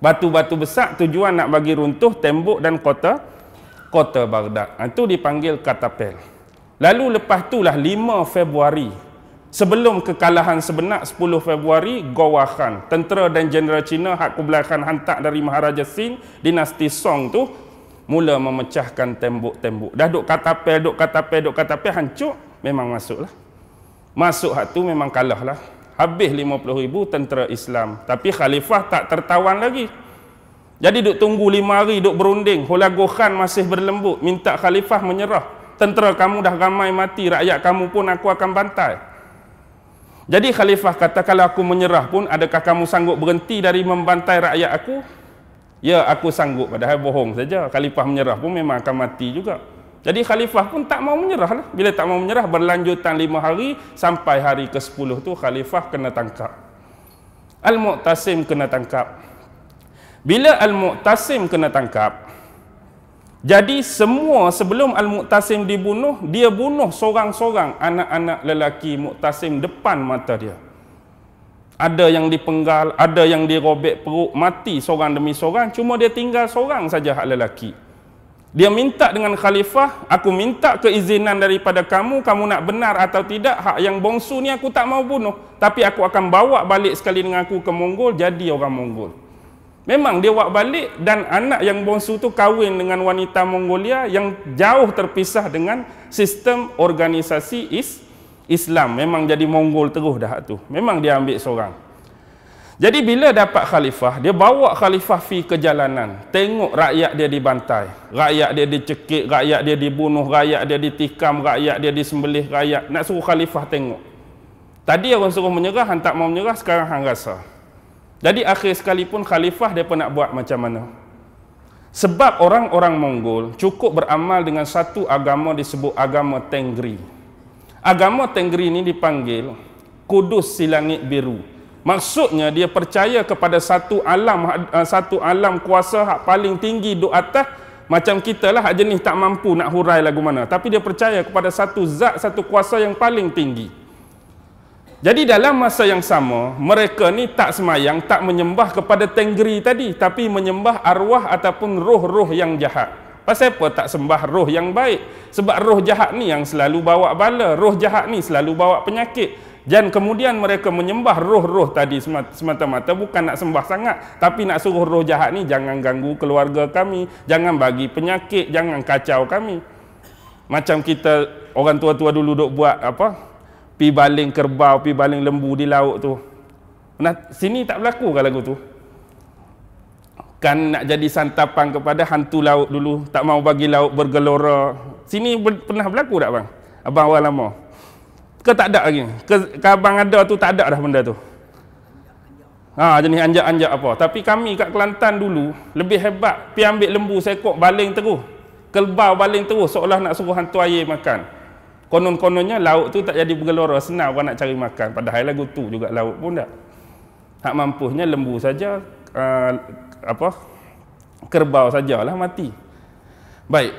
Batu-batu besar tujuan nak bagi runtuh tembok dan kota kota Baghdad. Itu ha, dipanggil Katapel. Lalu lepas itulah 5 Februari, sebelum kekalahan sebenar 10 Februari, Gowa Khan, tentera dan jeneral Cina Hak Kublai Khan hantar dari Maharaja Singh, dinasti Song tu mula memecahkan tembok-tembok. Dah duk Katapel, duk Katapel, duk Katapel, hancur, memang masuk lah. Masuk hak tu memang kalah lah. Habis 50 ribu tentera Islam. Tapi khalifah tak tertawan lagi. Jadi duk tunggu lima hari duk berunding Hulagohan masih berlembut Minta khalifah menyerah Tentera kamu dah ramai mati Rakyat kamu pun aku akan bantai Jadi khalifah kata kalau aku menyerah pun Adakah kamu sanggup berhenti dari membantai rakyat aku? Ya aku sanggup padahal bohong saja Khalifah menyerah pun memang akan mati juga Jadi khalifah pun tak mau menyerah lah Bila tak mau menyerah berlanjutan lima hari Sampai hari ke sepuluh tu khalifah kena tangkap Al-Muqtasim kena tangkap Al-Muqtasim kena tangkap bila Al-Mu'tasim kena tangkap jadi semua sebelum Al-Mu'tasim dibunuh dia bunuh seorang-seorang anak-anak lelaki Mu'tasim depan mata dia ada yang dipenggal, ada yang dirobek perut, mati seorang demi seorang. Cuma dia tinggal seorang saja hak lelaki. Dia minta dengan khalifah, aku minta keizinan daripada kamu, kamu nak benar atau tidak, hak yang bongsu ni aku tak mau bunuh. Tapi aku akan bawa balik sekali dengan aku ke Mongol, jadi orang Mongol. Memang dia wak balik dan anak yang bongsu tu kahwin dengan wanita Mongolia yang jauh terpisah dengan sistem organisasi is Islam. Memang jadi Mongol terus dah tu. Memang dia ambil seorang. Jadi bila dapat khalifah, dia bawa khalifah fi ke jalanan. Tengok rakyat dia dibantai. Rakyat dia dicekik, rakyat dia dibunuh, rakyat dia ditikam, rakyat dia disembelih, rakyat. Nak suruh khalifah tengok. Tadi orang suruh menyerah, hang tak mau menyerah, sekarang hang rasa. Rasa. Jadi akhir sekalipun khalifah dia pun nak buat macam mana? Sebab orang-orang Mongol cukup beramal dengan satu agama disebut agama Tengri. Agama Tengri ini dipanggil Kudus Silangit Biru. Maksudnya dia percaya kepada satu alam eh, satu alam kuasa hak paling tinggi di atas macam kita lah jenis tak mampu nak hurai lagu mana. Tapi dia percaya kepada satu zat, satu kuasa yang paling tinggi. Jadi dalam masa yang sama, mereka ni tak semayang, tak menyembah kepada tenggeri tadi. Tapi menyembah arwah ataupun roh-roh yang jahat. Pasal apa tak sembah roh yang baik? Sebab roh jahat ni yang selalu bawa bala. Roh jahat ni selalu bawa penyakit. Dan kemudian mereka menyembah roh-roh tadi semata-mata bukan nak sembah sangat tapi nak suruh roh jahat ni jangan ganggu keluarga kami, jangan bagi penyakit, jangan kacau kami. Macam kita orang tua-tua dulu duk buat apa? pi baling kerbau, pi baling lembu di laut tu. Nah, sini tak berlaku kalau lagu tu? Kan nak jadi santapan kepada hantu laut dulu, tak mau bagi laut bergelora. Sini ber- pernah berlaku tak bang? Abang awal lama. Ke tak ada lagi? Ke, ke abang ada tu tak ada dah benda tu. Ha, jenis anjak-anjak apa. Tapi kami kat Kelantan dulu, lebih hebat. Pi ambil lembu, sekok, baling terus. Kelbau baling terus, seolah nak suruh hantu air makan. Konon-kononnya lauk tu tak jadi bergelora senang orang nak cari makan. Padahal lagu tu juga lauk pun tak. Tak mampusnya lembu saja uh, apa kerbau sajalah mati. Baik.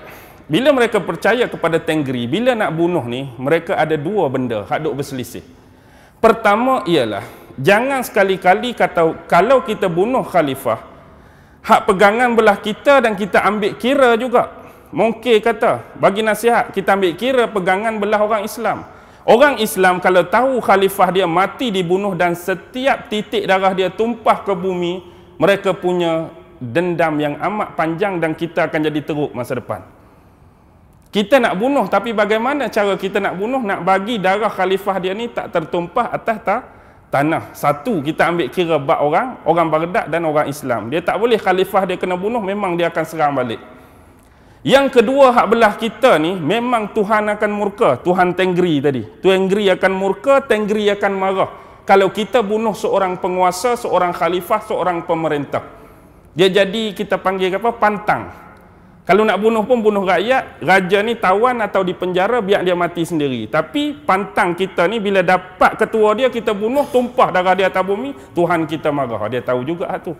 Bila mereka percaya kepada Tengri, bila nak bunuh ni, mereka ada dua benda hak duk berselisih. Pertama ialah jangan sekali-kali kata kalau kita bunuh khalifah, hak pegangan belah kita dan kita ambil kira juga Mungkin kata bagi nasihat kita ambil kira pegangan belah orang Islam orang Islam kalau tahu khalifah dia mati dibunuh dan setiap titik darah dia tumpah ke bumi mereka punya dendam yang amat panjang dan kita akan jadi teruk masa depan kita nak bunuh tapi bagaimana cara kita nak bunuh nak bagi darah khalifah dia ni tak tertumpah atas tak tanah satu kita ambil kira orang orang Baghdad dan orang Islam dia tak boleh khalifah dia kena bunuh memang dia akan serang balik yang kedua hak belah kita ni memang Tuhan akan murka, Tuhan Tengri tadi. Tengri akan murka, Tengri akan marah. Kalau kita bunuh seorang penguasa, seorang khalifah, seorang pemerintah. Dia jadi kita panggil apa? Pantang. Kalau nak bunuh pun bunuh rakyat, raja ni tawan atau dipenjara biar dia mati sendiri. Tapi pantang kita ni bila dapat ketua dia kita bunuh tumpah darah dia atas bumi, Tuhan kita marah. Dia tahu juga hal tu.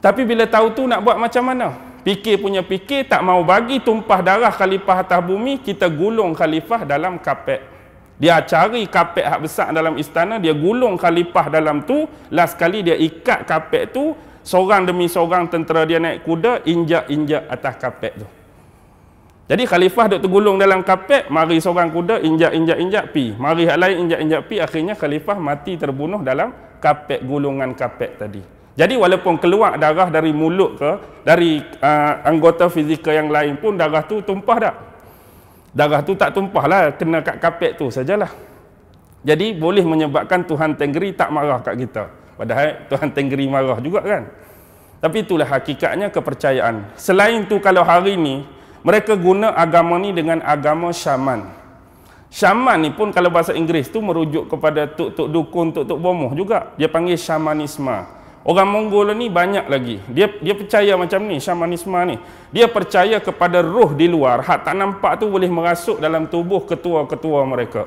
Tapi bila tahu tu nak buat macam mana? fikir punya fikir tak mau bagi tumpah darah khalifah atas bumi kita gulung khalifah dalam kapet dia cari kapet hak besar dalam istana dia gulung khalifah dalam tu last sekali dia ikat kapet tu seorang demi seorang tentera dia naik kuda injak-injak atas kapet tu jadi khalifah duk tergulung dalam kapet mari seorang kuda injak-injak-injak pi mari hak lain injak-injak pi akhirnya khalifah mati terbunuh dalam kapet gulungan kapet tadi jadi walaupun keluar darah dari mulut ke dari uh, anggota fizikal yang lain pun darah tu tumpah tak? Darah tu tak tumpah lah, kena kat kapek tu sajalah. Jadi boleh menyebabkan Tuhan Tenggeri tak marah kat kita. Padahal Tuhan Tenggeri marah juga kan? Tapi itulah hakikatnya kepercayaan. Selain tu kalau hari ni mereka guna agama ni dengan agama syaman. Syaman ni pun kalau bahasa Inggeris tu merujuk kepada tuk-tuk dukun, tuk-tuk bomoh juga. Dia panggil syamanisme. Syamanisme. Orang Mongol ni banyak lagi. Dia dia percaya macam ni, shamanisme ni. Dia percaya kepada roh di luar. Hak tak nampak tu boleh merasuk dalam tubuh ketua-ketua mereka.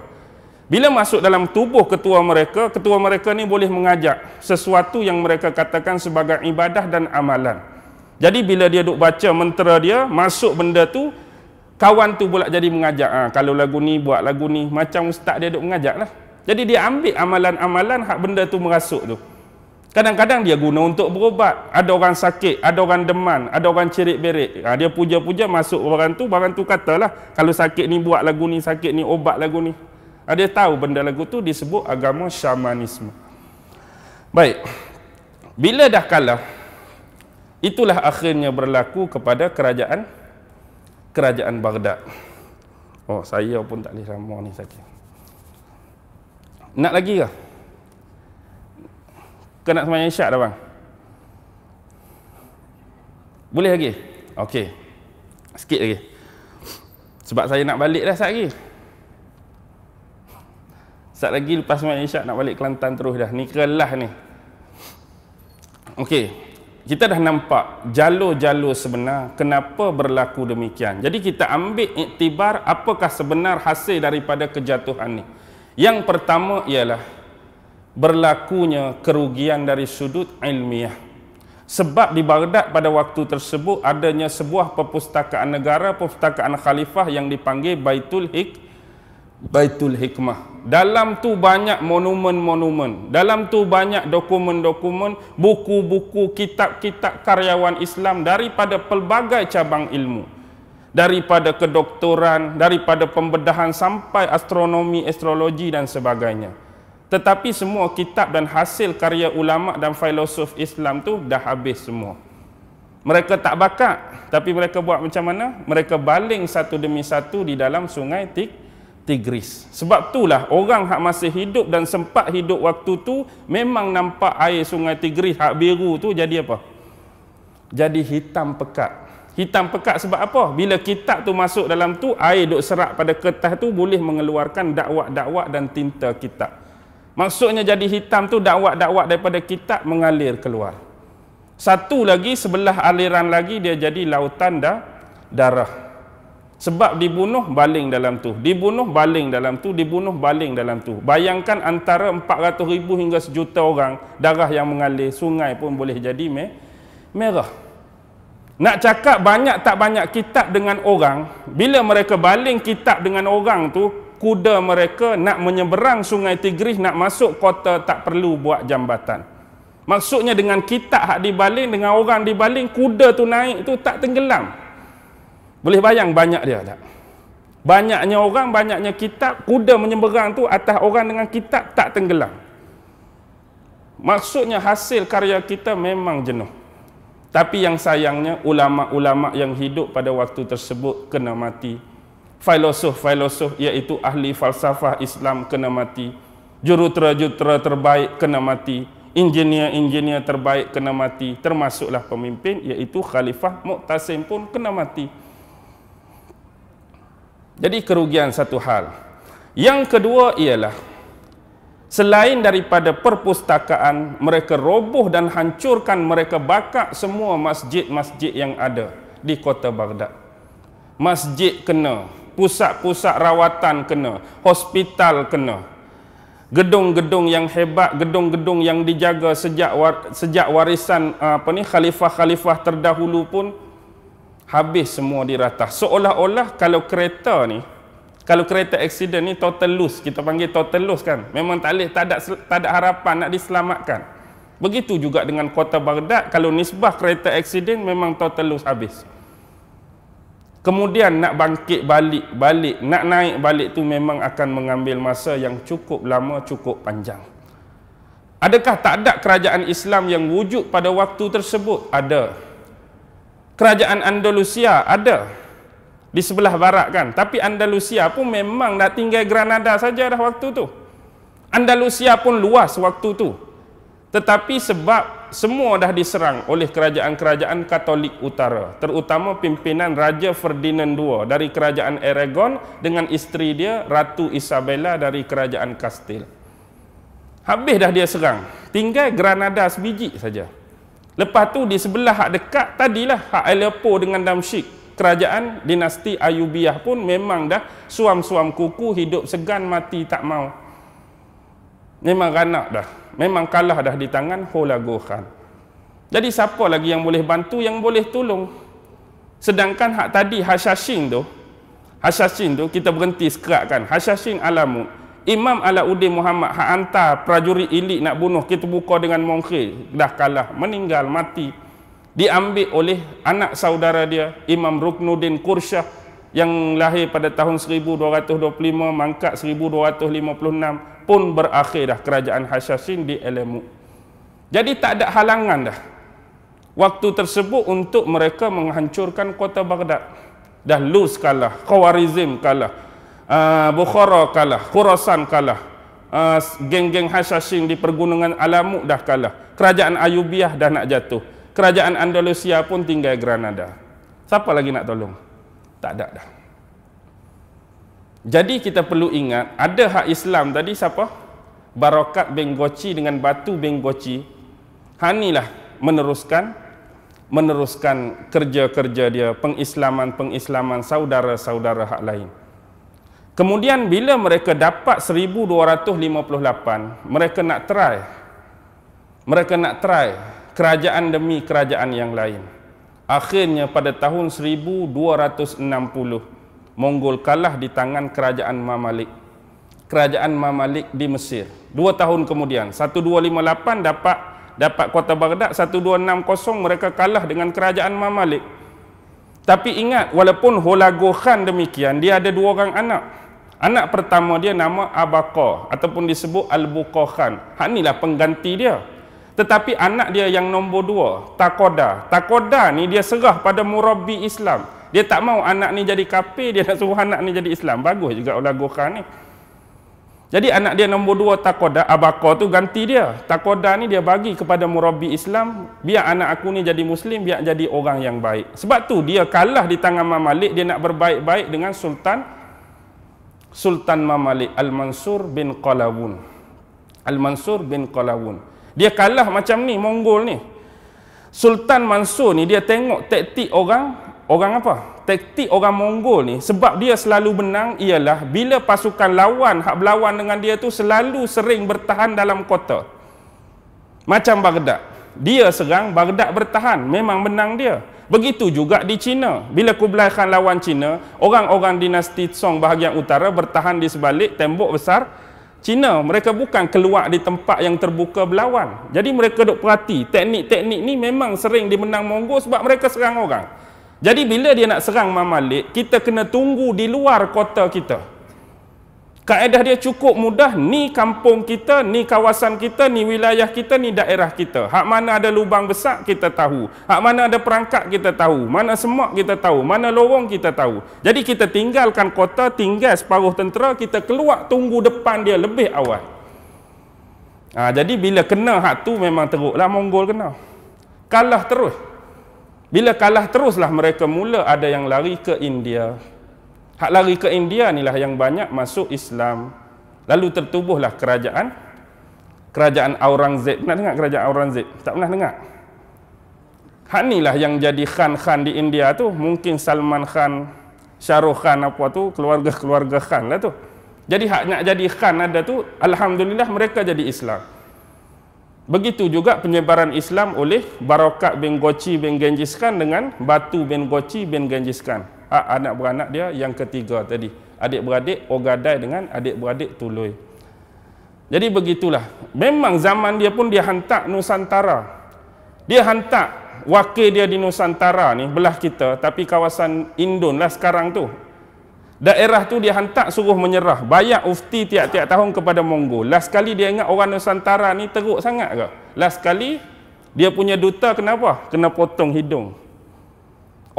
Bila masuk dalam tubuh ketua mereka, ketua mereka ni boleh mengajak sesuatu yang mereka katakan sebagai ibadah dan amalan. Jadi bila dia duk baca mentera dia, masuk benda tu, kawan tu pula jadi mengajak. Ha, kalau lagu ni, buat lagu ni. Macam ustaz dia duk mengajak lah. Jadi dia ambil amalan-amalan hak benda tu merasuk tu. Kadang-kadang dia guna untuk berobat. Ada orang sakit, ada orang deman, ada orang cirit-berit. Ha, dia puja-puja masuk orang tu, orang tu katalah, kalau sakit ni buat lagu ni, sakit ni obat lagu ni. Ha, dia tahu benda lagu tu disebut agama syamanisme. Baik. Bila dah kalah, itulah akhirnya berlaku kepada kerajaan kerajaan Baghdad. Oh, saya pun tak boleh sama ni sakit. Nak lagi kah? Bukan nak semayang isyak dah bang. Boleh lagi? Okey. Sikit lagi. Sebab saya nak balik dah sat lagi. Saat lagi lepas semayang isyak nak balik Kelantan terus dah. Ni kelah ni. Okey. Kita dah nampak jalur-jalur sebenar kenapa berlaku demikian. Jadi kita ambil iktibar apakah sebenar hasil daripada kejatuhan ini? Yang pertama ialah berlakunya kerugian dari sudut ilmiah. Sebab di Baghdad pada waktu tersebut adanya sebuah perpustakaan negara, perpustakaan khalifah yang dipanggil Baitul Hik Baitul Hikmah. Dalam tu banyak monumen-monumen. Dalam tu banyak dokumen-dokumen, buku-buku, kitab-kitab karyawan Islam daripada pelbagai cabang ilmu. Daripada kedoktoran, daripada pembedahan sampai astronomi, astrologi dan sebagainya. Tetapi semua kitab dan hasil karya ulama dan filosof Islam tu dah habis semua. Mereka tak bakar, tapi mereka buat macam mana? Mereka baling satu demi satu di dalam sungai Tig Tigris. Sebab itulah orang hak masih hidup dan sempat hidup waktu tu memang nampak air sungai Tigris hak biru tu jadi apa? Jadi hitam pekat. Hitam pekat sebab apa? Bila kitab tu masuk dalam tu, air dok serak pada kertas tu boleh mengeluarkan dakwa-dakwa dan tinta kitab. Maksudnya jadi hitam tu dakwat-dakwat daripada kitab mengalir keluar. Satu lagi sebelah aliran lagi dia jadi lautan dah darah. Sebab dibunuh baling dalam tu, dibunuh baling dalam tu, dibunuh baling dalam tu. Bayangkan antara 400 ribu hingga sejuta orang darah yang mengalir sungai pun boleh jadi me merah. Nak cakap banyak tak banyak kitab dengan orang, bila mereka baling kitab dengan orang tu, kuda mereka nak menyeberang sungai Tigris nak masuk kota tak perlu buat jambatan maksudnya dengan kitab hak dibaling dengan orang dibaling kuda tu naik tu tak tenggelam boleh bayang banyak dia tak banyaknya orang banyaknya kitab kuda menyeberang tu atas orang dengan kitab tak tenggelam maksudnya hasil karya kita memang jenuh tapi yang sayangnya ulama-ulama yang hidup pada waktu tersebut kena mati filosof-filosof iaitu ahli falsafah Islam kena mati. Jurutera-jurutera terbaik kena mati. Engineer-engineer terbaik kena mati. Termasuklah pemimpin iaitu Khalifah Muqtasim pun kena mati. Jadi kerugian satu hal. Yang kedua ialah selain daripada perpustakaan mereka roboh dan hancurkan mereka bakar semua masjid-masjid yang ada di kota Baghdad. Masjid kena, pusat-pusat rawatan kena, hospital kena. Gedung-gedung yang hebat, gedung-gedung yang dijaga sejak war, sejak warisan ah, apa ni khalifah-khalifah terdahulu pun habis semua dirata. Seolah-olah kalau kereta ni kalau kereta aksiden ni total loss, kita panggil total loss kan. Memang tak boleh, tak ada tak ada harapan nak diselamatkan. Begitu juga dengan kota Baghdad, kalau nisbah kereta aksiden memang total loss habis. Kemudian nak bangkit balik, balik, nak naik balik tu memang akan mengambil masa yang cukup lama, cukup panjang. Adakah tak ada kerajaan Islam yang wujud pada waktu tersebut? Ada. Kerajaan Andalusia ada. Di sebelah barat kan. Tapi Andalusia pun memang nak tinggal Granada saja dah waktu tu. Andalusia pun luas waktu tu. Tetapi sebab semua dah diserang oleh kerajaan-kerajaan Katolik Utara, terutama pimpinan Raja Ferdinand II dari kerajaan Aragon dengan isteri dia Ratu Isabella dari kerajaan Kastil. Habis dah dia serang. Tinggal Granada sebiji saja. Lepas tu di sebelah hak dekat tadilah hak Aleppo dengan Damsyik. Kerajaan dinasti Ayubiah pun memang dah suam-suam kuku hidup segan mati tak mau. Memang ranak dah memang kalah dah di tangan Hola Gohan. Jadi siapa lagi yang boleh bantu, yang boleh tolong? Sedangkan hak tadi Hashashin tu, Hashashin tu kita berhenti sekerat kan. Hashashin alamu. Imam ala Alauddin Muhammad hak hantar prajurit elit nak bunuh kita buka dengan mongkir. Dah kalah, meninggal, mati. Diambil oleh anak saudara dia, Imam Ruknuddin Kursyah yang lahir pada tahun 1225, mangkat 1256 pun berakhir dah kerajaan Hashashin di Elemu. Jadi tak ada halangan dah waktu tersebut untuk mereka menghancurkan kota Baghdad. Dah Luz kalah, Khawarizm kalah, uh, Bukhara kalah, Khurasan kalah, uh, geng-geng Hashashin di pergunungan Alamu dah kalah, kerajaan Ayubiah dah nak jatuh, kerajaan Andalusia pun tinggal Granada. Siapa lagi nak tolong? Tak ada dah. Jadi kita perlu ingat ada hak Islam tadi siapa? Barakat bin Goci dengan Batu bin Goci. Hanilah meneruskan meneruskan kerja-kerja dia pengislaman-pengislaman saudara-saudara hak lain. Kemudian bila mereka dapat 1258, mereka nak try. Mereka nak try kerajaan demi kerajaan yang lain. Akhirnya pada tahun 1260 Mongol kalah di tangan kerajaan Mamalik. Kerajaan Mamalik di Mesir. Dua tahun kemudian, 1258 dapat dapat kota Baghdad, 1260 mereka kalah dengan kerajaan Mamalik. Tapi ingat, walaupun Hulagu Khan demikian, dia ada dua orang anak. Anak pertama dia nama Abaqah ataupun disebut Al-Buqah Khan. Hak inilah pengganti dia. Tetapi anak dia yang nombor dua, Takoda. Takoda ni dia serah pada murabi Islam. Dia tak mau anak ni jadi kafir, dia nak suruh anak ni jadi Islam. Bagus juga ulang gurha ni. Jadi anak dia nombor dua takoda, abakor tu ganti dia. Takoda ni dia bagi kepada murabi Islam, biar anak aku ni jadi Muslim, biar jadi orang yang baik. Sebab tu dia kalah di tangan Mamalik, dia nak berbaik-baik dengan Sultan Sultan Mamalik Al-Mansur bin Qalawun. Al-Mansur bin Qalawun. Dia kalah macam ni, Mongol ni. Sultan Mansur ni dia tengok taktik orang orang apa? Taktik orang Mongol ni sebab dia selalu menang ialah bila pasukan lawan hak berlawan dengan dia tu selalu sering bertahan dalam kota. Macam Baghdad. Dia serang, Baghdad bertahan, memang menang dia. Begitu juga di China. Bila Kublai Khan lawan China, orang-orang dinasti Song bahagian utara bertahan di sebalik tembok besar China. Mereka bukan keluar di tempat yang terbuka berlawan. Jadi mereka duk perhati, teknik-teknik ni memang sering dimenang Mongol sebab mereka serang orang. Jadi bila dia nak serang mamalik, kita kena tunggu di luar kota kita. Kaedah dia cukup mudah, ni kampung kita, ni kawasan kita, ni wilayah kita, ni daerah kita. Hak mana ada lubang besar kita tahu. Hak mana ada perangkap kita tahu. Mana semak kita tahu. Mana lorong kita tahu. Jadi kita tinggalkan kota, tinggal separuh tentera, kita keluar tunggu depan dia lebih awal. Ha, jadi bila kena hak tu memang teruk lah Mongol kena. Kalah terus. Bila kalah teruslah mereka mula ada yang lari ke India. Hak lari ke India inilah yang banyak masuk Islam. Lalu tertubuhlah kerajaan kerajaan Aurangzeb. Pernah dengar kerajaan Aurangzeb? Tak pernah dengar. Hak inilah yang jadi khan-khan di India tu. Mungkin Salman Khan, Syaruh Khan apa tu, keluarga-keluarga Khan lah tu. Jadi hak nak jadi khan ada tu, Alhamdulillah mereka jadi Islam. Begitu juga penyebaran Islam oleh Barakat bin Goci bin Genghis Khan dengan Batu bin Goci bin Genghis Khan. Ha, anak-beranak dia yang ketiga tadi. Adik-beradik Ogadai dengan adik-beradik Tuloy. Jadi begitulah. Memang zaman dia pun dia hantar Nusantara. Dia hantar wakil dia di Nusantara ni belah kita tapi kawasan Indon lah sekarang tu daerah tu dia hantar suruh menyerah bayar ufti tiap-tiap tahun kepada Mongol last kali dia ingat orang Nusantara ni teruk sangat ke last kali dia punya duta kenapa? kena potong hidung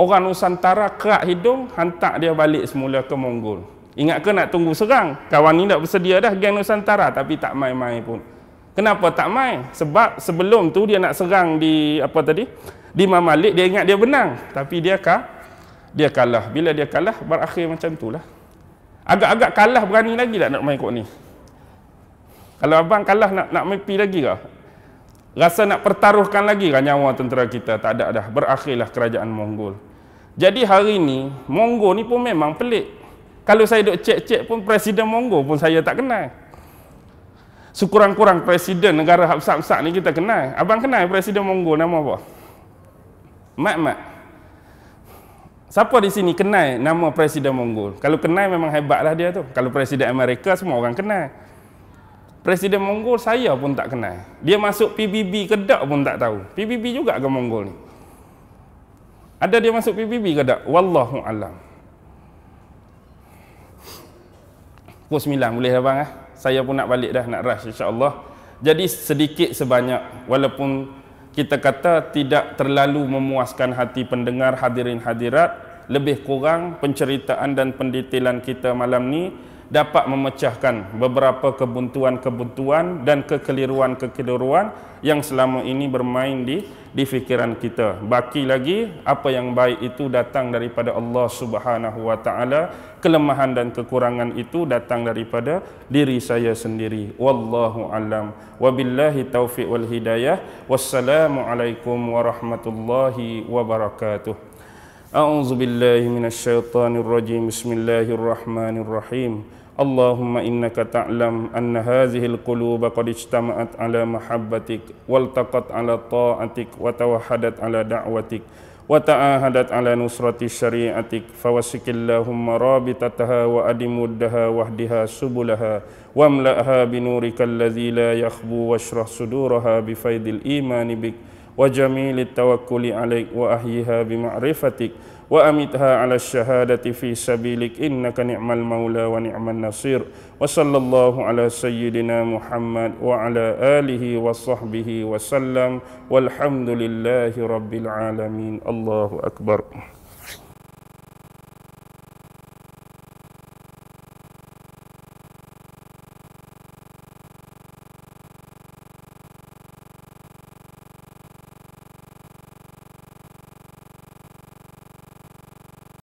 orang Nusantara kerak hidung hantar dia balik semula ke Mongol ingat ke nak tunggu serang kawan ni tak bersedia dah geng Nusantara tapi tak main-main pun kenapa tak main? sebab sebelum tu dia nak serang di apa tadi di Mamalik dia ingat dia benang tapi dia kah? dia kalah. Bila dia kalah, berakhir macam itulah. Agak-agak kalah berani lagi tak nak main kot ni? Kalau abang kalah nak nak main pi lagi ke? Rasa nak pertaruhkan lagi ke nyawa tentera kita? Tak ada dah. Berakhirlah kerajaan Mongol. Jadi hari ni, Mongol ni pun memang pelik. Kalau saya dok cek-cek pun Presiden Mongol pun saya tak kenal. Sekurang-kurang Presiden negara hapsak-hapsak ni kita kenal. Abang kenal Presiden Mongol nama apa? Mat-mat. Siapa di sini kenal nama Presiden Mongol? Kalau kenal memang hebatlah dia tu. Kalau Presiden Amerika semua orang kenal. Presiden Mongol saya pun tak kenal. Dia masuk PBB ke tak pun tak tahu. PBB juga ke Mongol ni? Ada dia masuk PBB ke tak? Wallahu alam. Pukul 9 boleh abang eh? Saya pun nak balik dah nak rush Insyaallah. Jadi sedikit sebanyak walaupun kita kata tidak terlalu memuaskan hati pendengar hadirin hadirat lebih kurang penceritaan dan pendetailan kita malam ni dapat memecahkan beberapa kebuntuan-kebuntuan dan kekeliruan-kekeliruan yang selama ini bermain di di fikiran kita. Baki lagi apa yang baik itu datang daripada Allah Subhanahu wa taala. Kelemahan dan kekurangan itu datang daripada diri saya sendiri. Wallahu alam. Wabillahi taufiq wal hidayah. Wassalamualaikum warahmatullahi wabarakatuh. أعوذ بالله من الشيطان الرجيم بسم الله الرحمن الرحيم اللهم إنك تعلم أن هذه القلوب قد اجتمعت على محبتك والتقت على طاعتك وتوحدت على دعوتك وتعاهدت على نصرة شريعتك فوسك اللهم رابطتها وأدم ودها واهدها سبلها واملأها بنورك الذي لا يخبو واشرح صدورها بفيض الإيمان بك وجميل التوكل عليك وأحيها بمعرفتك وأمتها على الشهادة في سبيلك إنك نعم المولى ونعم النصير وصلى الله على سيدنا محمد وعلى آله وصحبه وسلم والحمد لله رب العالمين الله أكبر